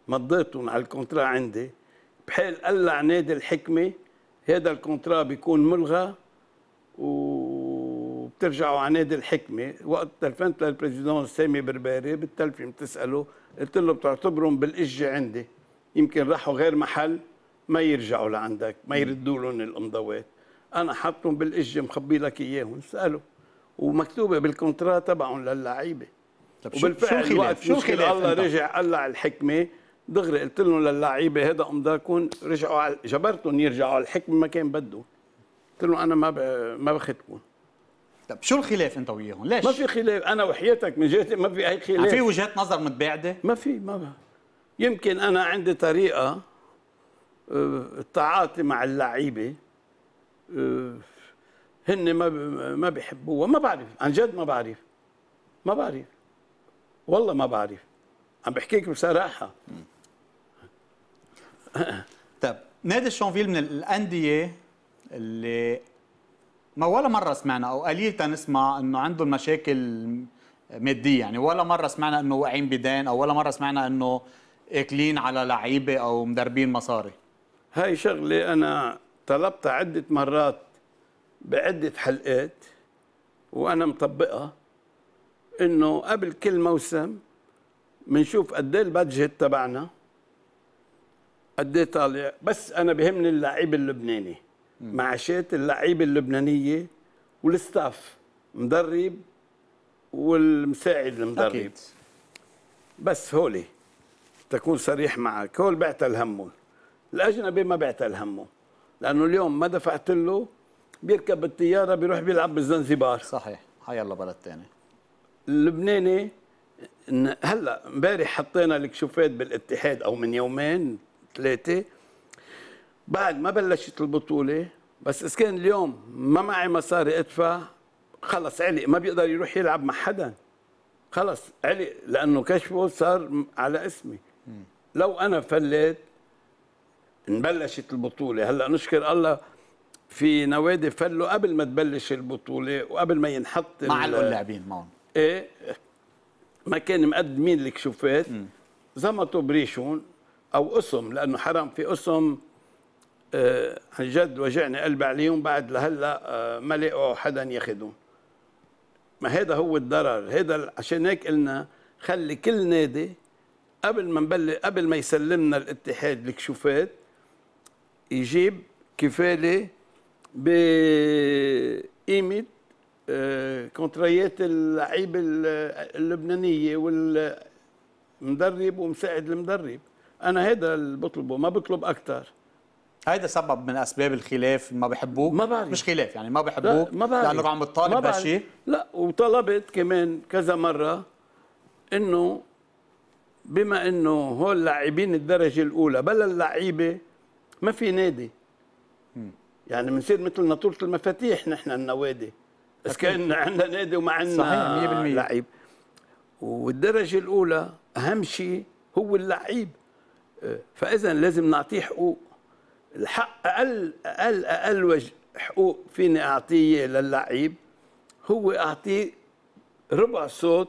Speaker 3: مضيتهم على الكونترا عندي بحال قلع نادي الحكمه هذا الكونترا بيكون ملغى و بترجعوا على نادي الحكمه وقت تلفنت للبريزيدون سامي برباري بالتلفي بتساله قلت له بتعتبرهم بالاجه عندي يمكن راحوا غير محل ما يرجعوا لعندك ما يردوا لهم الامضاوات انا حطهم بالاجه مخبي لك اياهم سالوا ومكتوبه بالكونترا تبعهم للعيبه وبالفعل شو وقت شو الخلاف الله رجع قلع الحكمه دغري قلت لهم للعيبه هذا امضاكم رجعوا على جبرتهم يرجعوا على الحكمه ما كان بده قلت لهم انا ما ب... ما باخذكم طب شو الخلاف انت وياهم ليش ما في خلاف انا وحياتك من جهتي ما في اي خلاف في وجهات نظر متباعده ما في ما بقى. يمكن انا عندي طريقه آه، التعاطي مع اللعيبه آه، هن ما ما بيحبوها ما بعرف عن جد ما بعرف ما بعرف والله ما بعرف عم بحكيك بصراحه
Speaker 1: طب نادي الشونفيل من الانديه اللي ما ولا مره سمعنا او قليل نسمع انه عندهم مشاكل ماديه يعني ولا مره سمعنا انه واقعين بدين او ولا مره سمعنا انه اكلين على لعيبه او مدربين مصاري
Speaker 3: هاي شغله انا طلبت عده مرات بعده حلقات وانا مطبقها انه قبل كل موسم بنشوف قد ايه البادجت تبعنا قد ايه طالع بس انا بهمني اللعيب اللبناني معاشات اللعيبه اللبنانيه والستاف مدرب والمساعد المدرب أكيد. بس هولي تكون صريح معك هول بعت الهمه الاجنبي ما بعت همه لانه اليوم ما دفعت له بيركب الطياره بيروح بيلعب بالزنزبار صحيح هاي الله بلد تاني اللبناني هلا امبارح حطينا الكشوفات بالاتحاد او من يومين ثلاثه بعد ما بلشت البطولة بس إذا كان اليوم ما معي مصاري أدفع خلص علي ما بيقدر يروح يلعب مع حدا خلص علي لأنه كشفه صار على اسمي لو أنا فليت انبلشت البطولة هلا نشكر الله في نوادي فلوا قبل ما تبلش البطولة وقبل ما ينحط مع اللاعبين معهم ايه ما كان مقدمين الكشوفات زمطوا بريشون او قسم لانه حرام في قسم آه، عن جد وجعني قلبي عليهم بعد لهلا آه، ما لقوا حدا ياخذهم ما هذا هو الضرر هذا عشان هيك قلنا خلي كل نادي قبل ما نبلي قبل ما يسلمنا الاتحاد الكشوفات يجيب كفاله بقيمه آه، كونتريات اللعيبه اللبنانيه والمدرب ومساعد المدرب انا هذا اللي بطلبه ما بطلب اكثر
Speaker 1: هيدا سبب من اسباب الخلاف ما بحبوك ما بعرف مش خلاف يعني ما
Speaker 3: بحبوك لا ما بعرف لانه عم بتطالب بهالشيء لا وطلبت كمان كذا مره انه بما انه هول لاعبين الدرجه الاولى بلا اللعيبه ما في نادي يعني بنصير مثل ناطوره المفاتيح نحن النوادي بس كان عندنا نادي وما عندنا لعيب والدرجه الاولى اهم شيء هو اللعيب فاذا لازم نعطيه حقوق الحق اقل اقل اقل وجه حقوق فيني اعطيه للعيب هو اعطيه ربع صوت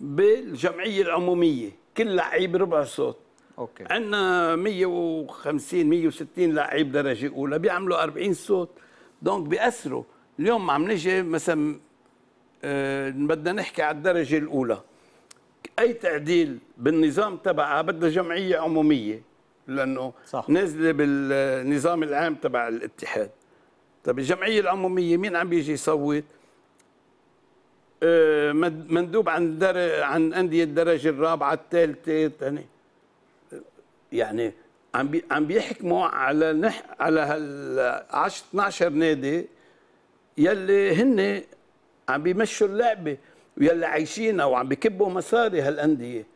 Speaker 3: بالجمعيه العموميه كل لعيب ربع صوت اوكي عندنا 150 160 لعيب درجه اولى بيعملوا 40 صوت دونك بياثروا اليوم عم نجي مثلا آه بدنا نحكي على الدرجه الاولى اي تعديل بالنظام تبعها بدها جمعيه عموميه لانه صح. نازله بالنظام العام تبع الاتحاد طب الجمعيه العموميه مين عم بيجي يصوت آه، مندوب عن در... عن انديه الدرجه الرابعه الثالثه الثانيه يعني عم بي... عم بيحكموا على نح... على هال 10 12 نادي يلي هن عم بيمشوا اللعبه ويلي عايشينها وعم بيكبوا مصاري هالانديه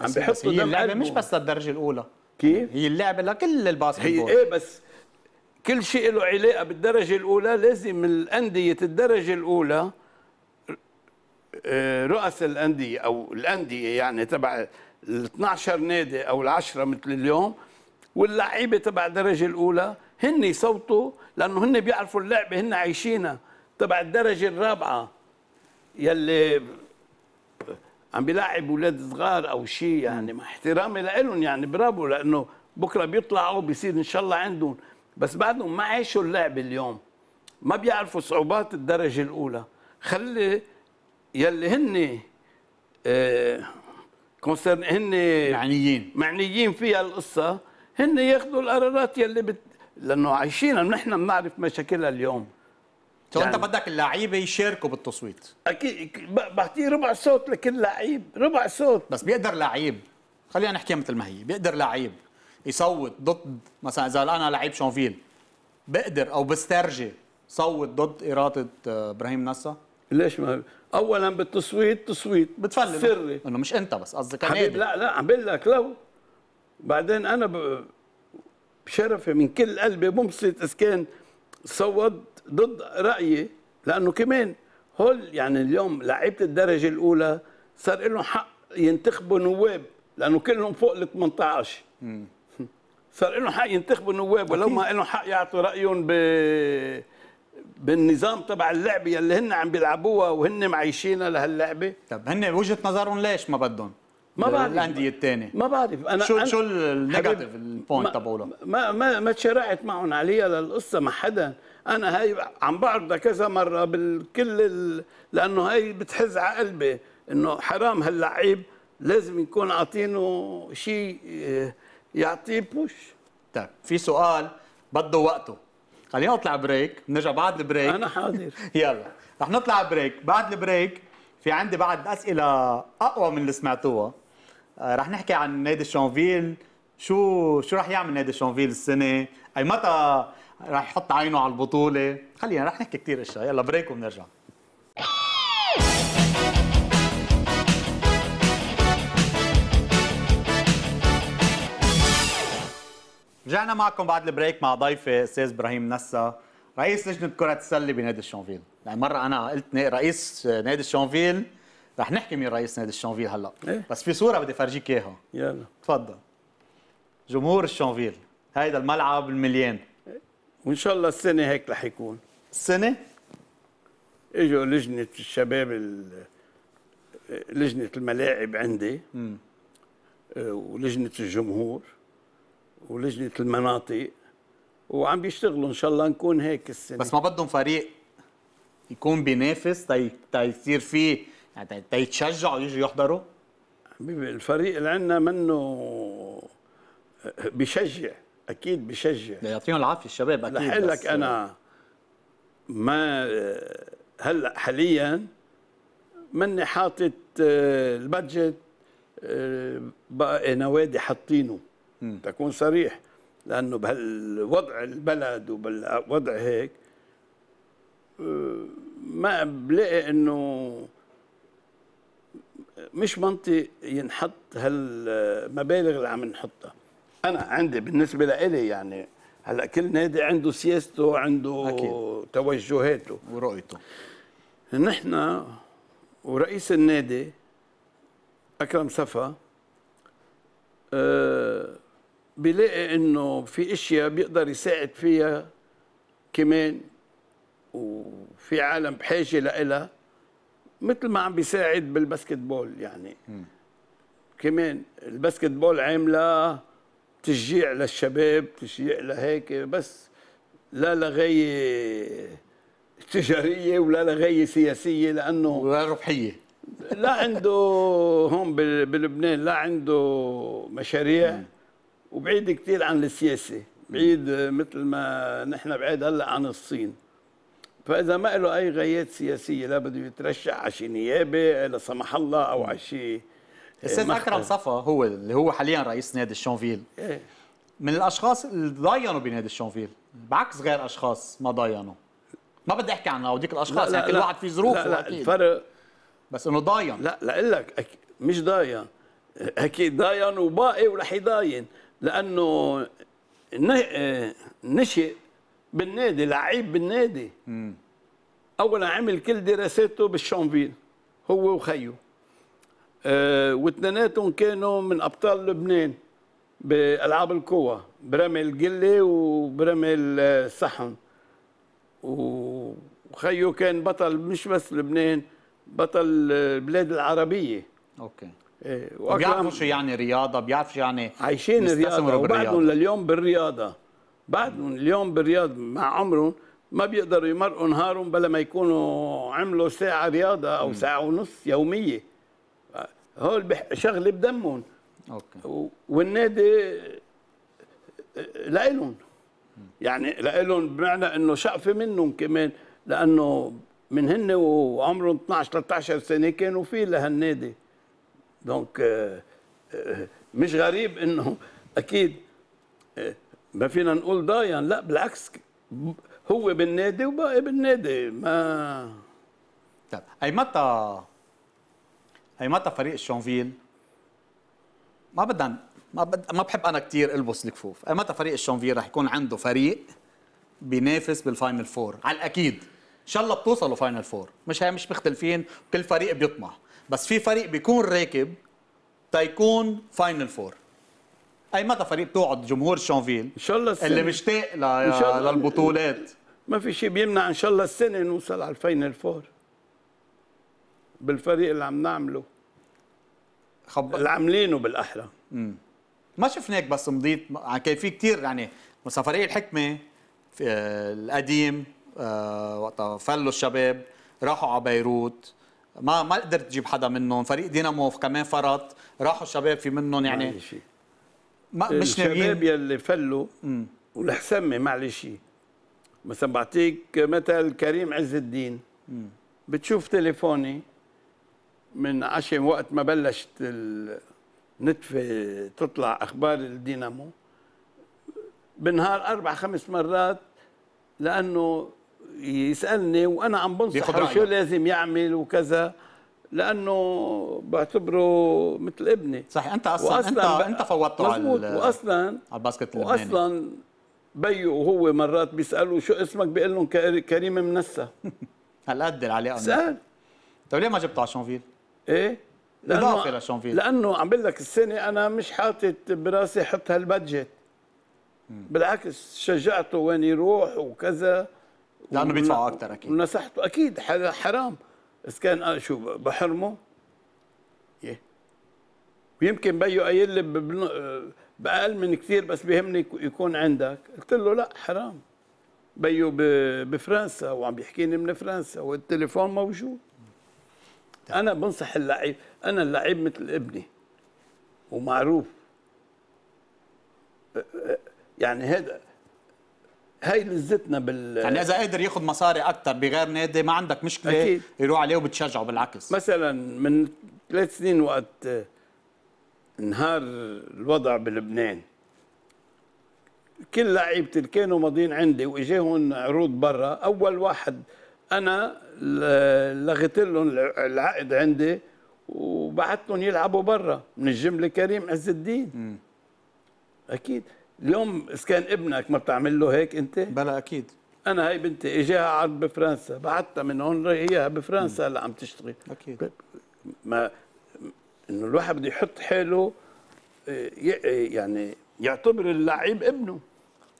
Speaker 1: عم بيحطوا دم اللعبه مش
Speaker 3: بس للدرجه الاولى كيف؟ هي اللعبه لكل الباسكت هي ايه بس كل شيء له علاقه بالدرجه الاولى لازم الانديه الدرجه الاولى آه، رؤس الانديه او الانديه يعني تبع ال 12 نادي او العشره مثل اليوم واللعيبه تبع الدرجه الاولى هن يصوتوا لانه هن بيعرفوا اللعبه هن عايشينها تبع الدرجه الرابعه يلي عم بيلعب اولاد صغار او شيء يعني مع احترامي لهم يعني برافو لانه بكره بيطلعوا بيصير ان شاء الله عندهم بس بعدهم ما عاشوا اللعب اليوم ما بيعرفوا صعوبات الدرجه الاولى خلي يلي هن كونسرن هن معنيين معنيين فيها القصه هن ياخذوا القرارات يلي بت... لانه عايشين نحن بنعرف مشاكلها اليوم تو يعني انت
Speaker 1: بدك اللعيبه
Speaker 3: يشاركوا بالتصويت اكيد بعطيه ربع صوت لكل لعيب
Speaker 1: ربع صوت بس بيقدر لعيب خلينا نحكي مثل ما هي بيقدر لعيب يصوت ضد مثلا اذا انا لعيب شونفيل بقدر او بسترجي صوت ضد اراده آه، ابراهيم نصا ليش ما اولا بالتصويت تصويت بتفلل سري انه مش انت بس قصدي
Speaker 3: كنادي لا لا عم بقول لك لو بعدين انا بشرفي من كل قلبي بمصت اذا كان صوت ضد رايي لانه كمان هول يعني اليوم لعيبه الدرجه الاولى صار لهم حق ينتخبوا نواب لانه كلهم فوق ال 18 صار لهم حق ينتخبوا نواب ولو ما لهم حق يعطوا رايهم ب بالنظام تبع اللعبه يلي هن عم بيلعبوها وهن معيشينها لهاللعبه طب هن وجهه نظرهم ليش
Speaker 1: ما بدهم ما بعرف الانديه الثانيه ما بعرف انا شو أنا شو النيجاتيف البوينت تبعولهم
Speaker 3: ما ما ما تشارعت معهم عليها للقصه ما حدا انا هاي عم بعرضها كذا مره بالكل ال... لانه هاي بتحز على قلبي انه حرام هاللعيب لازم يكون عاطينه شيء آه، يعطيه بوش
Speaker 1: طيب في سؤال بده وقته خلينا نطلع بريك نرجع بعد البريك انا حاضر *laughs* يلا رح نطلع بريك بعد البريك في عندي بعد اسئله اقوى من اللي سمعتوها آه، رح نحكي عن نادي شونفيل شو شو رح يعمل نادي شونفيل السنه اي متى راح يحط عينه على البطوله خلينا رح نحكي كثير اشياء يلا بريك وبنرجع رجعنا معكم بعد البريك مع ضيفي استاذ ابراهيم نسا رئيس لجنه كره السله بنادي الشونفيل يعني مره انا قلت رئيس نادي الشونفيل رح نحكي مين رئيس نادي الشونفيل هلا إيه؟ بس في صوره بدي فرجيك اياها يلا تفضل جمهور الشونفيل
Speaker 3: هيدا الملعب المليان وان شاء الله السنه هيك رح يكون السنه اجوا لجنه الشباب لجنه الملاعب عندي م. آه، ولجنه الجمهور ولجنه المناطق وعم بيشتغلوا ان شاء الله نكون هيك السنه بس ما بدهم فريق
Speaker 1: يكون بينافس تا يصير فيه يعني تا يتشجعوا يجوا يحضروا
Speaker 3: الفريق اللي عندنا منه آه، بشجع اكيد بشجع يعطيهم العافيه الشباب اكيد لحقول لك انا ما هلا حاليا مني حاطط آه، البادجت آه، بقى نوادي حاطينه تكون صريح لانه بهالوضع البلد وبالوضع هيك آه، ما بلاقي انه مش منطق ينحط هالمبالغ اللي عم نحطها انا عندي بالنسبه لإلي يعني هلا كل نادي عنده سياسته عنده أكيد. توجهاته ورؤيته نحن ورئيس النادي اكرم سفا أه بيلاقي انه في اشياء بيقدر يساعد فيها كمان وفي عالم بحاجه لها مثل ما عم بيساعد بالباسكت بول يعني م. كمان الباسكت بول عامله تشجيع للشباب تشجيع لهيك بس لا لغاية تجارية ولا لغاية سياسية لأنه ولا ربحية لا عنده هون بلبنان لا عنده مشاريع وبعيد كثير عن السياسة بعيد مثل ما نحن بعيد هلا عن الصين فاذا ما له اي غايات سياسيه لا بده يترشح على شيء نيابه لا سمح الله او على شيء استاذ اكرم صفا
Speaker 1: هو اللي هو حاليا رئيس نادي الشونفيل إيه؟ من الاشخاص اللي ضاينوا بنادي الشونفيل بعكس غير اشخاص ما ضاينوا ما بدي احكي عن هذيك الاشخاص لا يعني لا يعني كل واحد في ظروفه لا لا الفرق
Speaker 3: بس انه ضاين لا لا لك مش ضاين اكيد ضاين وباقي ورح يضاين لانه إيه، نشئ بالنادي لعيب بالنادي اولا عمل كل دراساته بالشونفيل هو وخيه آه، واثنيناتهم كانوا من ابطال لبنان بالعاب القوى برمي القله وبرمي الصحن وخيو كان بطل مش بس لبنان بطل البلاد العربيه اوكي
Speaker 1: ايه بيعرفوا شو يعني رياضه بيعرفوا شو يعني عايشين الرياضه وبعدهم
Speaker 3: لليوم بالرياضه بعدهم اليوم بالرياضه مع عمرهم ما بيقدروا يمرقوا نهارهم بلا ما يكونوا عملوا ساعه رياضه او م. ساعه ونص يوميه هو شغلة بدمهم اوكي والنادي آه، لإلهم يعني لإلهم بمعنى انه شقفه منهم كمان لانه من هن وعمرهم 12 13 سنه كانوا في لهالنادي دونك آه، آه، مش غريب انه اكيد ما فينا نقول ضاين لا بالعكس هو بالنادي وباقي بالنادي ما طيب اي متى هي متى فريق الشونفيل
Speaker 1: ما بدنا ما بد... ما بحب انا كثير البس الكفوف اي متى فريق الشونفيل رح يكون عنده فريق بينافس بالفاينل فور على الاكيد ان شاء الله بتوصلوا فاينل فور مش هي مش مختلفين كل فريق بيطمح بس في فريق بيكون راكب تيكون فاينل فور اي متى فريق بتوعد جمهور شونفيل ان شاء
Speaker 3: الله السنة. اللي مشتاق ل... للبطولات ما في شيء بيمنع ان شاء الله السنه نوصل على الفاينل فور بالفريق اللي عم نعمله خب... اللي عاملينه بالاحرى امم ما شفناك بس مضيت يعني كان في كثير يعني
Speaker 1: سفريه الحكمه في آه، القديم آه، وقتها فلوا الشباب راحوا على بيروت ما ما قدرت تجيب حدا منهم فريق دينامو كمان فرط
Speaker 3: راحوا الشباب في منهم يعني ما مش الشباب يلي فلوا والحسمه معلش مثلا بعطيك مثل كريم عز الدين مم. بتشوف تليفوني من عشان وقت ما بلشت النتفة تطلع أخبار الدينامو بنهار أربع خمس مرات لأنه يسألني وأنا عم بنصحه شو لازم يعمل وكذا لأنه بعتبره مثل ابني صح أنت أصلا, وأصلاً أنت أنت فوضته على وأصلا على الباسكت اللبناني وأصلا بيو وهو مرات بيسألوا شو اسمك بيقول لهم كريم منسى *laughs* هالقد العلاقة سأل طيب ليه ما جبته على شونفيل؟ ايه
Speaker 1: لأنه اضافه لشامبيونز لانه
Speaker 3: عم بقول لك السنه انا مش حاطط براسي حط هالبادجت بالعكس شجعته وين يروح وكذا لانه بيدفعوا اكثر اكيد ونصحته اكيد حرام اذا كان انا آه، شو بحرمه ايه ويمكن بيو قايل لي آه، باقل من كثير بس بيهمني يكون عندك قلت له لا حرام بيو بفرنسا وعم بيحكيني من فرنسا والتليفون موجود انا بنصح اللعيب انا اللعيب مثل ابني ومعروف أه، أه، يعني هذا هاي لذتنا بال يعني اذا قادر ياخذ مصاري اكثر بغير نادي ما عندك مشكله أكيد. يروح عليه وبتشجعه بالعكس مثلا من ثلاث سنين وقت أه، انهار الوضع بلبنان كل لعيبه اللي كانوا ماضيين عندي واجاهم عروض برا اول واحد انا لغيت لهم العقد عندي وبعتهم يلعبوا برا من الجمله كريم عز الدين م. اكيد اليوم اذا كان ابنك ما بتعمل له هيك انت بلا اكيد انا هي بنتي اجاها عرض بفرنسا بعتها من هون اياها بفرنسا هلا عم تشتغل اكيد ما انه الواحد بده يحط حاله يعني يعتبر اللعيب ابنه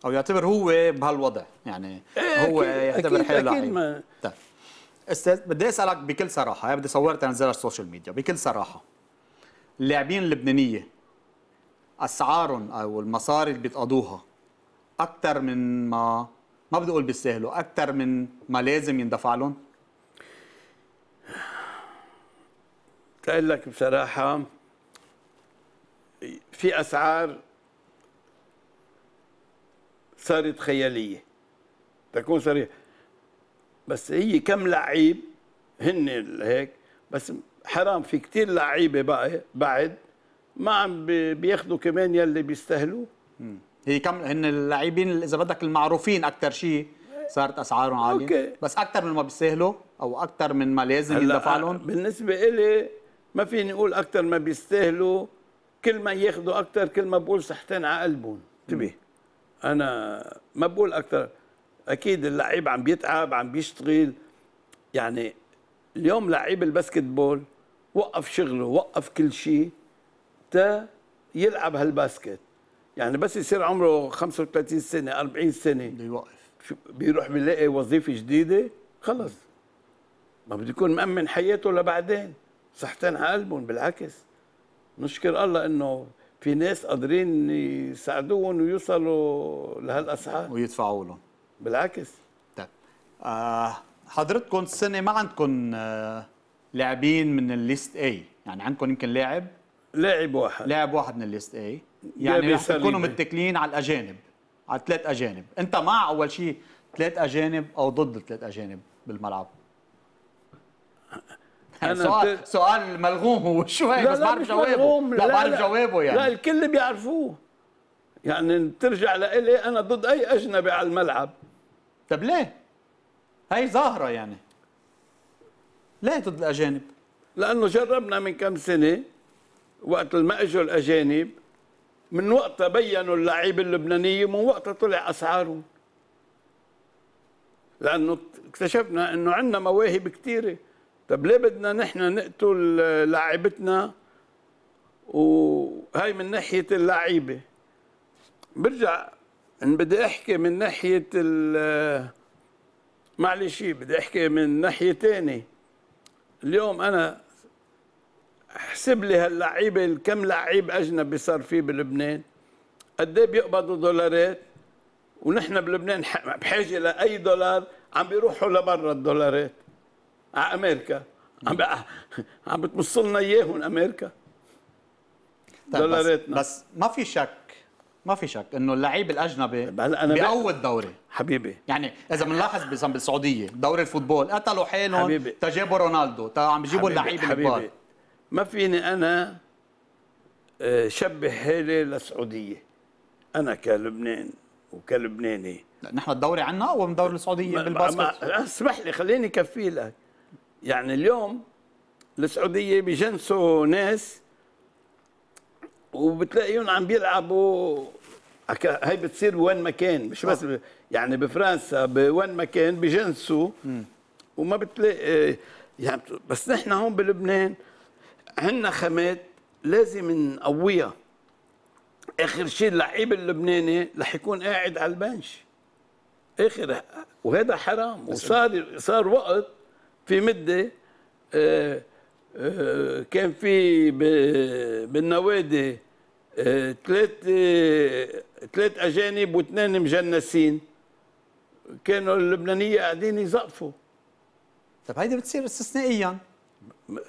Speaker 3: او يعتبر هو بهالوضع يعني إيه، هو يعتبر حاله لعيب
Speaker 1: استاذ بدي اسالك بكل صراحه يعني بدي صورت انزلها على السوشيال ميديا بكل صراحه اللاعبين اللبنانيه اسعارهم او المصاري اللي بيتقاضوها اكثر من ما ما بدي اقول بيستاهلوا اكثر من ما لازم يندفع لهم
Speaker 3: تقول لك بصراحه في اسعار صارت خياليه تكون صريح بس هي كم لعيب هن هيك بس حرام في كثير لعيبه بقى بعد ما عم بياخذوا كمان يلي بيستاهلوه هي كم هن
Speaker 1: اللاعبين اذا بدك المعروفين اكثر شيء صارت اسعارهم عاليه أوكي. بس اكثر من ما بيستاهلوا
Speaker 3: او اكثر من ما لازم يندفع لهم بالنسبه إلي ما فيني اقول اكثر ما بيستاهلوا كل ما ياخذوا اكثر كل ما بقول صحتين على قلبهم انتبه انا ما بقول اكثر اكيد اللعيب عم بيتعب عم بيشتغل يعني اليوم لعيب الباسكتبول وقف شغله وقف كل شيء تا يلعب هالباسكت يعني بس يصير عمره 35 سنه 40 سنه بده يوقف بيروح بيلاقي وظيفه جديده خلص ما بده يكون مأمن حياته لبعدين صحتين على قلبهم بالعكس نشكر الله انه في ناس قادرين يساعدوهم ويوصلوا لهالاسعار ويدفعوا لهم بالعكس طيب آه حضرتكم
Speaker 1: السنه ما عندكم آه لاعبين من الليست اي يعني عندكم يمكن لاعب لاعب واحد لاعب واحد من الليست اي يعني رح تكونوا متكلين على الاجانب على ثلاث اجانب انت مع اول شيء ثلاث اجانب او ضد ثلاث اجانب بالملعب أنا يعني سؤال بت...
Speaker 3: سؤال ملغوم هو شوي بس بعرف جوابه لا, لا بعرف جوابه يعني لا الكل بيعرفوه يعني بترجع لإلي انا ضد اي اجنبي على الملعب طب ليه؟ هي ظاهرة يعني ليه ضد الأجانب؟ لأنه جربنا من كم سنة وقت ما اجوا الأجانب من وقتها بينوا اللعيبة اللبنانية من وقتها طلع أسعارهم لأنه اكتشفنا أنه عندنا مواهب كثيرة طب ليه بدنا نحن نقتل لعيبتنا وهي من ناحية اللعيبة برجع ان بدي احكي من ناحيه ال معلش بدي احكي من ناحيه ثانيه اليوم انا احسب لي هاللعيبه كم لعيب اجنبي صار فيه بلبنان قد ايه بيقبضوا دولارات ونحن بلبنان بحاجه لاي دولار عم بيروحوا لبرا الدولارات على امريكا عم *laughs* عم بتمص لنا اياهم امريكا طيب دولاراتنا
Speaker 1: بس, بس ما في شك ما في شك انه اللعيب الاجنبي انا بقوي الدوري حبيبي يعني اذا بنلاحظ مثلا بالسعوديه دوري الفوتبول قتلوا
Speaker 3: حالهم حبيبي تجابوا رونالدو تا
Speaker 1: عم بيجيبوا اللعيب الكبار
Speaker 3: ما فيني انا آه، شبه حالي للسعوديه انا كلبنان وكلبناني نحن الدوري عنا اول من دوري السعوديه بالباسكت اسمح لي خليني كفي لك يعني اليوم السعوديه بجنسوا ناس وبتلاقيهم عم بيلعبوا هي بتصير وين ما كان مش بس آه. يعني بفرنسا بوين ما كان بجنسوا وما بتلاقي آه، يعني بس نحن هون بلبنان عندنا خامات لازم نقويها اخر شيء اللعيب اللبناني رح يكون قاعد على البنش اخر وهذا حرام وصار صار وقت في مده آه آه، كان في بالنوادي ثلاث آه، ثلاث آه، اجانب واثنين مجنسين كانوا اللبنانيه قاعدين يزقفوا طيب هيدي بتصير استثنائيا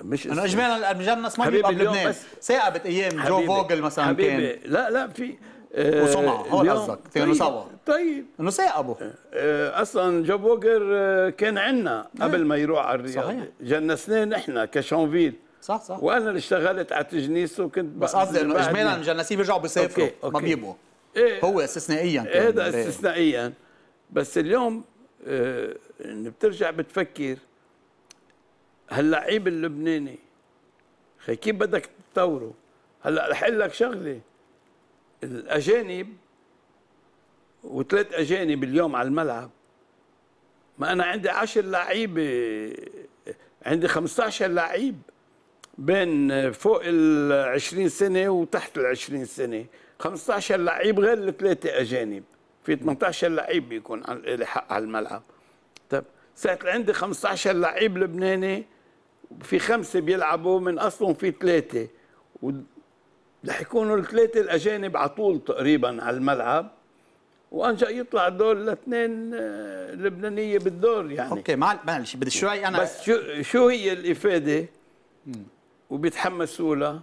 Speaker 3: مش انا اجمالا المجنس ما بيبقى بلبنان ثاقبت ايام جو فوغل مثلا حبيبي كان لا لا في وسمعه آه، هو قصدك انه سوا
Speaker 1: طيب انه ثاقبوا طيب.
Speaker 3: آه، اصلا جاب وجر آه، كان عندنا نعم. قبل ما يروح على الرياض صحيح جنسناه نحن كشونفيل صح صح وانا اللي اشتغلت على تجنيسه وكنت بس قصدي انه اجمالا المجنسين بيرجعوا بيسافروا ما بيبقوا
Speaker 1: إيه هو استثنائيا
Speaker 3: هذا إيه استثنائيا بس اليوم آه بترجع بتفكر هاللعيب اللبناني خي كيف بدك تطوره هلا رح اقول لك شغله الأجانب وثلاث أجانب اليوم على الملعب ما أنا عندي 10 لعيبة عندي 15 لعيب بين فوق ال 20 سنة وتحت ال 20 سنة 15 لعيب غير الثلاثة أجانب في 18 لعيب بيكون لي حق على الملعب طيب صارت عندي 15 لعيب لبناني في خمسة بيلعبوا من أصلهم في ثلاثة رح يكونوا الثلاثه الاجانب على طول تقريبا على الملعب وانجا يطلع دور الاثنين آه، لبنانيه بالدور يعني اوكي معلش بدي شوي انا بس شو شو هي الافاده وبيتحمسوا لها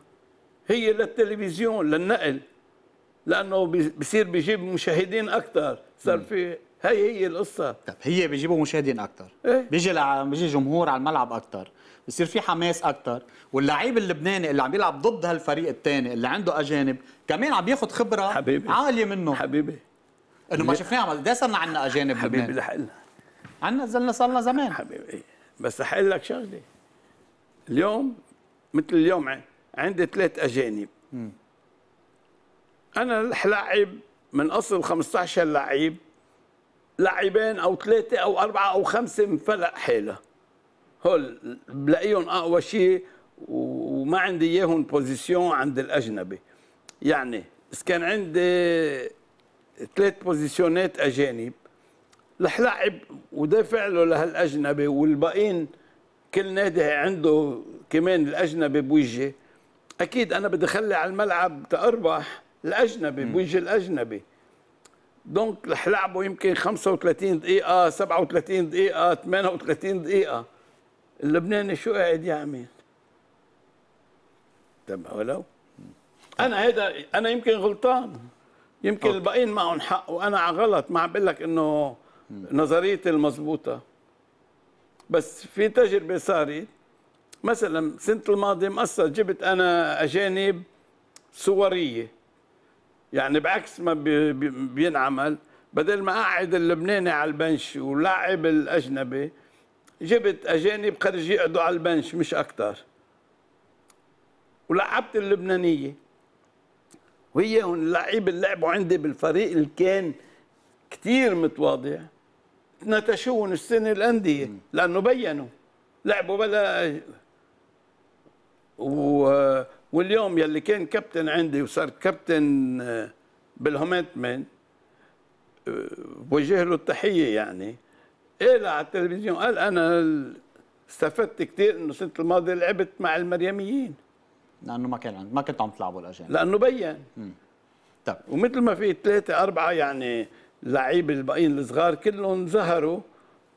Speaker 3: هي للتلفزيون للنقل لانه بصير بيجيب مشاهدين اكثر صار في هي هي القصه طب هي بيجيبوا مشاهدين اكثر إيه؟ بيجي بيجي
Speaker 1: جمهور على الملعب اكثر يصير في حماس اكثر واللعيب اللبناني اللي عم يلعب ضد هالفريق الثاني اللي عنده اجانب كمان عم ياخذ خبره حبيبي. عاليه منه حبيبي انه ما شفناه
Speaker 3: عمل قد صرنا عندنا اجانب حبيبي لحقنا عندنا زلنا صرنا زمان حبيبي بس رح لك شغله اليوم مثل اليوم عندي ثلاث اجانب م. انا رح لعب من اصل 15 لعيب لاعبين او ثلاثه او اربعه او خمسه مفلق حيله هول بلاقيهم اقوى شيء وما عندي اياهم بوزيسيون عند الاجنبي يعني اذا كان عندي ثلاث بوزيسيونات اجانب رح لعب ودافع له لهالاجنبي والباقيين كل نادي عنده كمان الاجنبي بوجهه اكيد انا بدي اخلي على الملعب تاربح الاجنبي بوجه الاجنبي دونك رح لعبوا يمكن 35 دقيقه 37 دقيقه 38 دقيقه اللبناني شو قاعد يعمل؟ طب ولو انا هيدا انا يمكن غلطان يمكن الباقيين معهم حق وانا على غلط ما عم بقول لك انه نظريتي المضبوطه بس في تجربه صارت مثلا سنه الماضيه مقصر جبت انا اجانب صوريه يعني بعكس ما بي بينعمل بدل ما اقعد اللبناني على البنش ولاعب الاجنبي جبت اجانب خرج يقعدوا على البنش مش اكثر ولعبت اللبنانيه وهي اللعيبه اللي لعبوا عندي بالفريق اللي كان كثير متواضع نتشون السنه الانديه لانه بينوا لعبوا بلا و... واليوم يلي كان كابتن عندي وصار كابتن آه، بالهومنتمن بوجه آه، له التحيه يعني ايه على التلفزيون قال انا استفدت كثير انه السنه الماضيه لعبت مع المريميين لانه ما كان عند ما كنتوا عم تلعبوا الاجانب لانه بين طيب ومثل ما في ثلاثه اربعه يعني لعيبه الباقيين الصغار كلهم ظهروا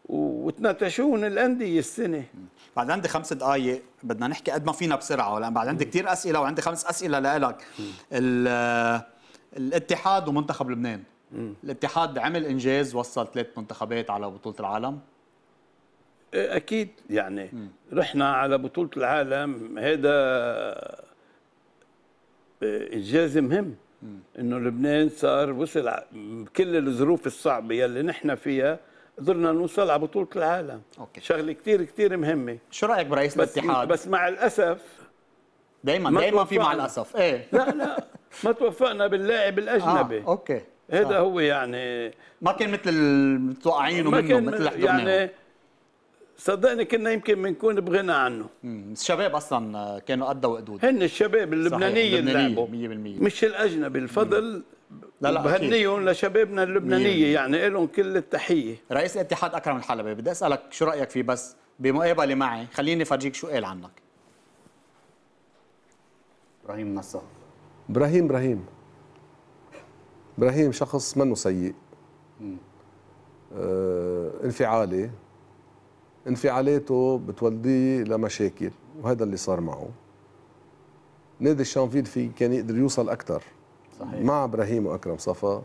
Speaker 3: وتنتشون الانديه
Speaker 1: السنه بعد عندي خمس دقائق بدنا نحكي قد ما فينا بسرعه لان بعد عندي كثير اسئله وعندي خمس اسئله لك الاتحاد ومنتخب لبنان الاتحاد عمل انجاز وصل ثلاث منتخبات على بطوله العالم
Speaker 3: إيه، اكيد يعني مم. رحنا على بطوله العالم هذا انجاز مهم انه لبنان صار وصل بكل الظروف الصعبه يلي نحن فيها قدرنا نوصل على بطوله العالم أوكي. شغله كثير كثير مهمه شو رايك برئيس بس الاتحاد بس مع الاسف دائما دائما في مع الاسف ايه لا لا ما توفقنا باللاعب *laughs* آه، الاجنبي آه. اوكي هذا آه. هو يعني ما كان مثل المتوقعين ومنه مثل اللي يعني صدقني كنا يمكن بنكون بغنى عنه الشباب اصلا كانوا قد وقدود هن الشباب اللبنانيه اللي لعبوا 100% مش الاجنبي الفضل لا لا بهنيهم لشبابنا اللبنانيه
Speaker 1: يعني لهم كل التحيه رئيس الاتحاد اكرم الحلبي بدي اسالك شو رايك فيه بس بمقابله معي خليني افرجيك شو قال عنك ابراهيم
Speaker 4: نصر ابراهيم ابراهيم ابراهيم شخص منه سيء آه انفعالي انفعالاته بتوديه لمشاكل وهذا اللي صار معه نادي الشانفيل في كان يقدر يوصل اكثر صحيح. مع ابراهيم واكرم صفا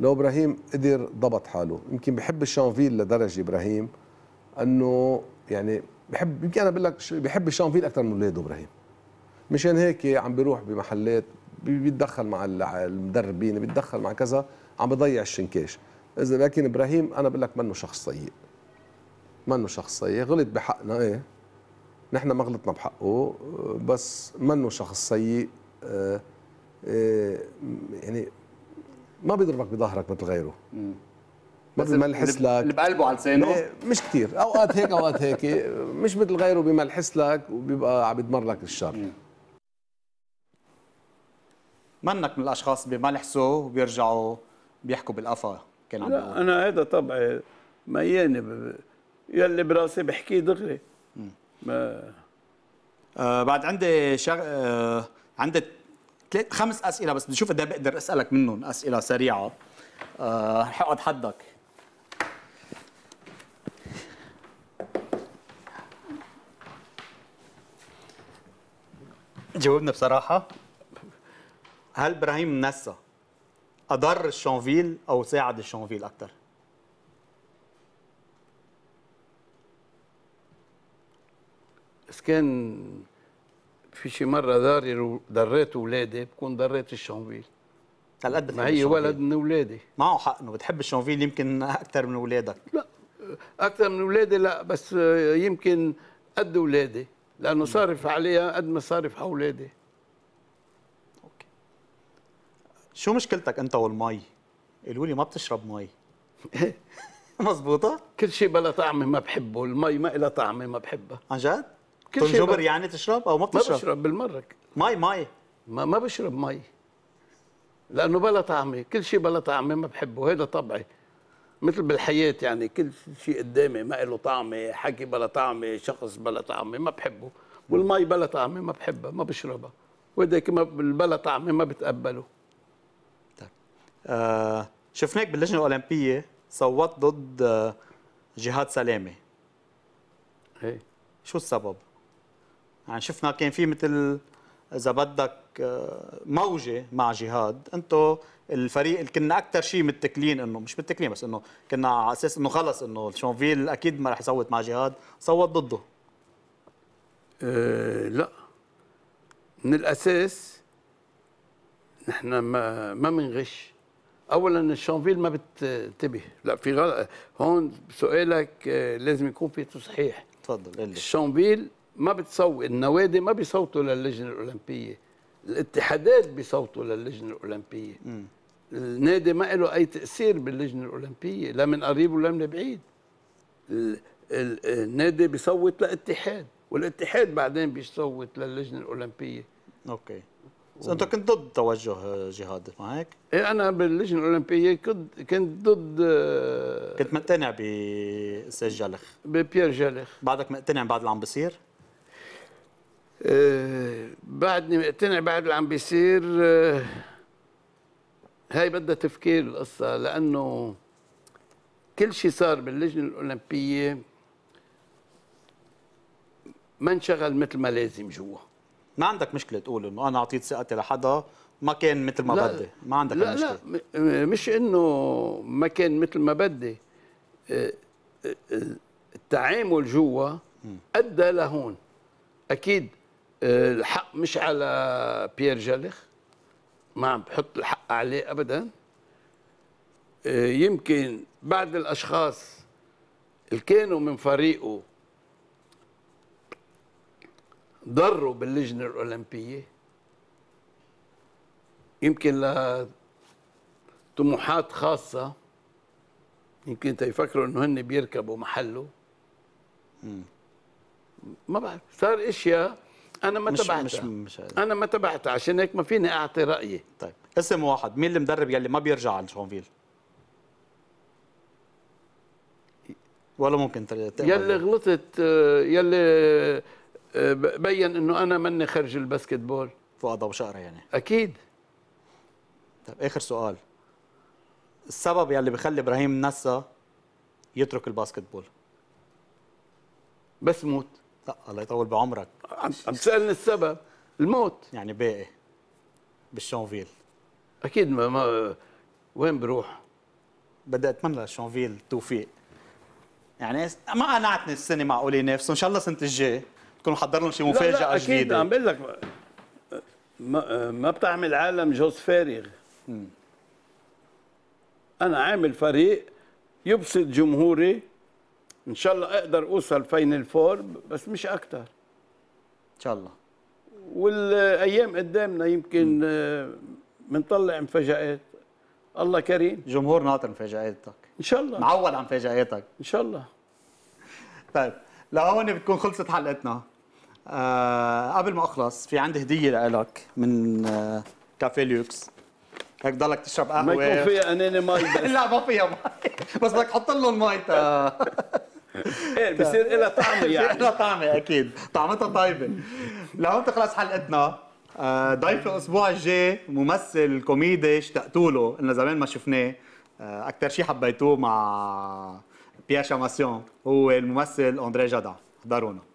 Speaker 4: لو ابراهيم قدر ضبط حاله يمكن بحب الشانفيل لدرجه ابراهيم انه يعني بحب يمكن انا بقول لك بحب الشانفيل اكثر من اولاده ابراهيم مشان هيك عم بيروح بمحلات بيتدخل مع المدربين بيتدخل مع كذا عم بضيع الشنكاش اذا لكن ابراهيم انا بقول لك منه شخص سيء منه شخص سيء غلط بحقنا ايه نحن ما غلطنا بحقه بس منه شخص سيء آه آه يعني ما بيضربك بظهرك مثل غيره مثل ما الحس لك اللي بقلبه على لسانه إيه، مش كثير اوقات هيك اوقات هيك مش مثل غيره بملحس لك وبيبقى عم يدمر لك الشر
Speaker 1: منك من الاشخاص بملحسوا وبيرجعوا بيحكوا بالقفا
Speaker 3: كان عم لا انا هذا طبعي مياني يلي براسي بحكيه دغري ما آه بعد
Speaker 1: عندي شغ... آه عندي ثلاث خمس اسئله بس بدي اشوف قد بقدر اسالك منهم اسئله سريعه آه حقعد حدك جاوبنا بصراحه هل ابراهيم منسى اضر الشانفيل او ساعد الشانفيل
Speaker 3: اكثر؟ اذا كان في شي مره داري ضريت اولادي بكون ضريت الشانفيل هل قد ما هي ولد
Speaker 1: من اولادي معه حق انه بتحب الشانفيل يمكن اكثر من اولادك لا
Speaker 3: اكثر من اولادي لا بس يمكن قد اولادي لانه صارف عليها قد ما صارف على اولادي
Speaker 1: شو مشكلتك انت والمي؟ قالوا لي ما بتشرب مي
Speaker 3: *laughs* مظبوطة؟ كل شيء بلا طعمه ما بحبه، المي ما لها طعمه ما بحبها عن جد؟ كل شيء جبر يعني تشرب او ما بتشرب؟ ما بشرب بالمرة مي مي ما ما بشرب مي لانه بلا طعمه، كل شيء بلا طعمه ما بحبه، هذا طبعي مثل بالحياة يعني كل شيء قدامي ما له طعمه، حكي بلا طعمه، شخص بلا طعمه ما بحبه، والمي بلا طعمه ما بحبها، ما بشربها، وهذا ما بلا طعمه ما بتقبله
Speaker 1: آه، شفناك باللجنه الاولمبيه صوت ضد آه، جهاد سلامه ايه شو السبب؟ يعني شفنا كان في مثل اذا بدك آه، موجه مع جهاد أنتو الفريق اللي كنا اكثر شيء متكلين انه مش متكلين بس انه كنا على اساس انه خلص انه شونفيل اكيد ما رح يصوت مع جهاد صوت ضده
Speaker 3: أه لا من الاساس نحن ما ما بنغش اولا الشانفيل ما بتنتبه لا في غلط هون سؤالك آه، لازم يكون في تصحيح تفضل الشانفيل ما بتصوت النوادي ما بيصوتوا للجنه الاولمبيه الاتحادات بيصوتوا للجنه الاولمبيه م. النادي ما له اي تاثير باللجنه الاولمبيه لا من قريب ولا من بعيد النادي بيصوت لاتحاد والاتحاد بعدين بيصوت للجنه الاولمبيه اوكي بس انت كنت ضد توجه جهاد ما هيك؟ ايه انا باللجنه الاولمبيه كنت كنت ضد آه، كنت مقتنع باستاذ جلخ ببيير جلخ بعدك مقتنع بعد اللي عم بيصير؟ آه، بعدني مقتنع بعد اللي عم بيصير آه، هاي بدها تفكير القصه لانه كل شيء صار باللجنه الاولمبيه ما انشغل مثل ما لازم جوا ما عندك مشكله تقول انه انا اعطيت ثقتي
Speaker 1: لحدا ما كان مثل ما بدي ما عندك لا مشكلة
Speaker 3: لا مش انه ما كان مثل ما بدي آه، آه، التعامل جوا ادى لهون اكيد آه، الحق مش على بيير جالخ ما عم بحط الحق عليه ابدا يمكن بعض الاشخاص اللي كانوا من فريقه ضروا باللجنه الاولمبيه يمكن لطموحات خاصه يمكن تيفكروا انه هن بيركبوا محله ما بعرف صار اشياء انا ما مش تبعتها مش مش انا ما تبعتها عشان هيك ما فيني اعطي رايي طيب اسم واحد مين المدرب يلي ما بيرجع على جونفيل
Speaker 1: ولا ممكن يلي
Speaker 3: غلطت آه، يلي بين انه انا مني خرج الباسكت بول فؤاد ابو شقره يعني اكيد طيب اخر سؤال السبب يلي بخلي
Speaker 1: ابراهيم نسا يترك الباسكت بول بس موت
Speaker 3: لا الله يطول بعمرك عم تسالني السبب الموت يعني باقي بالشونفيل اكيد ما, ما وين بروح
Speaker 1: بدي اتمنى لشونفيل التوفيق يعني ما قنعتني السنه معقولين نفسه ان شاء الله
Speaker 3: السنه الجايه تكونوا
Speaker 1: حضر لهم شي مفاجاه لا لا أكيد عم بقول لك
Speaker 3: ما, ما بتعمل عالم جوز فارغ انا عامل فريق يبسط جمهوري ان شاء الله اقدر اوصل فاينل فور بس مش اكثر ان شاء الله والايام قدامنا يمكن بنطلع آه، مفاجات الله كريم جمهور ناطر مفاجاتك
Speaker 1: ان شاء الله معود على مفاجاتك ان شاء الله طيب لهون بتكون خلصت حلقتنا آه، قبل ما اخلص في عندي هديه لك من آه، كافيه لوكس هيك ضلك تشرب قهوه ما يكون فيها اناني مي *laughs* لا ما فيها مي بس بدك تحط لهم مي *laughs* ايه بصير لها طعمه *laughs* يعني لها طعمه اكيد طعمتها طيبه لهون تخلص حلقتنا آه، ضيف الاسبوع الجاي ممثل كوميدي اشتقتوا له قلنا زمان ما شفناه اكثر شيء حبيتوه مع بيير شاماسيون هو الممثل اندري جادا احضرونا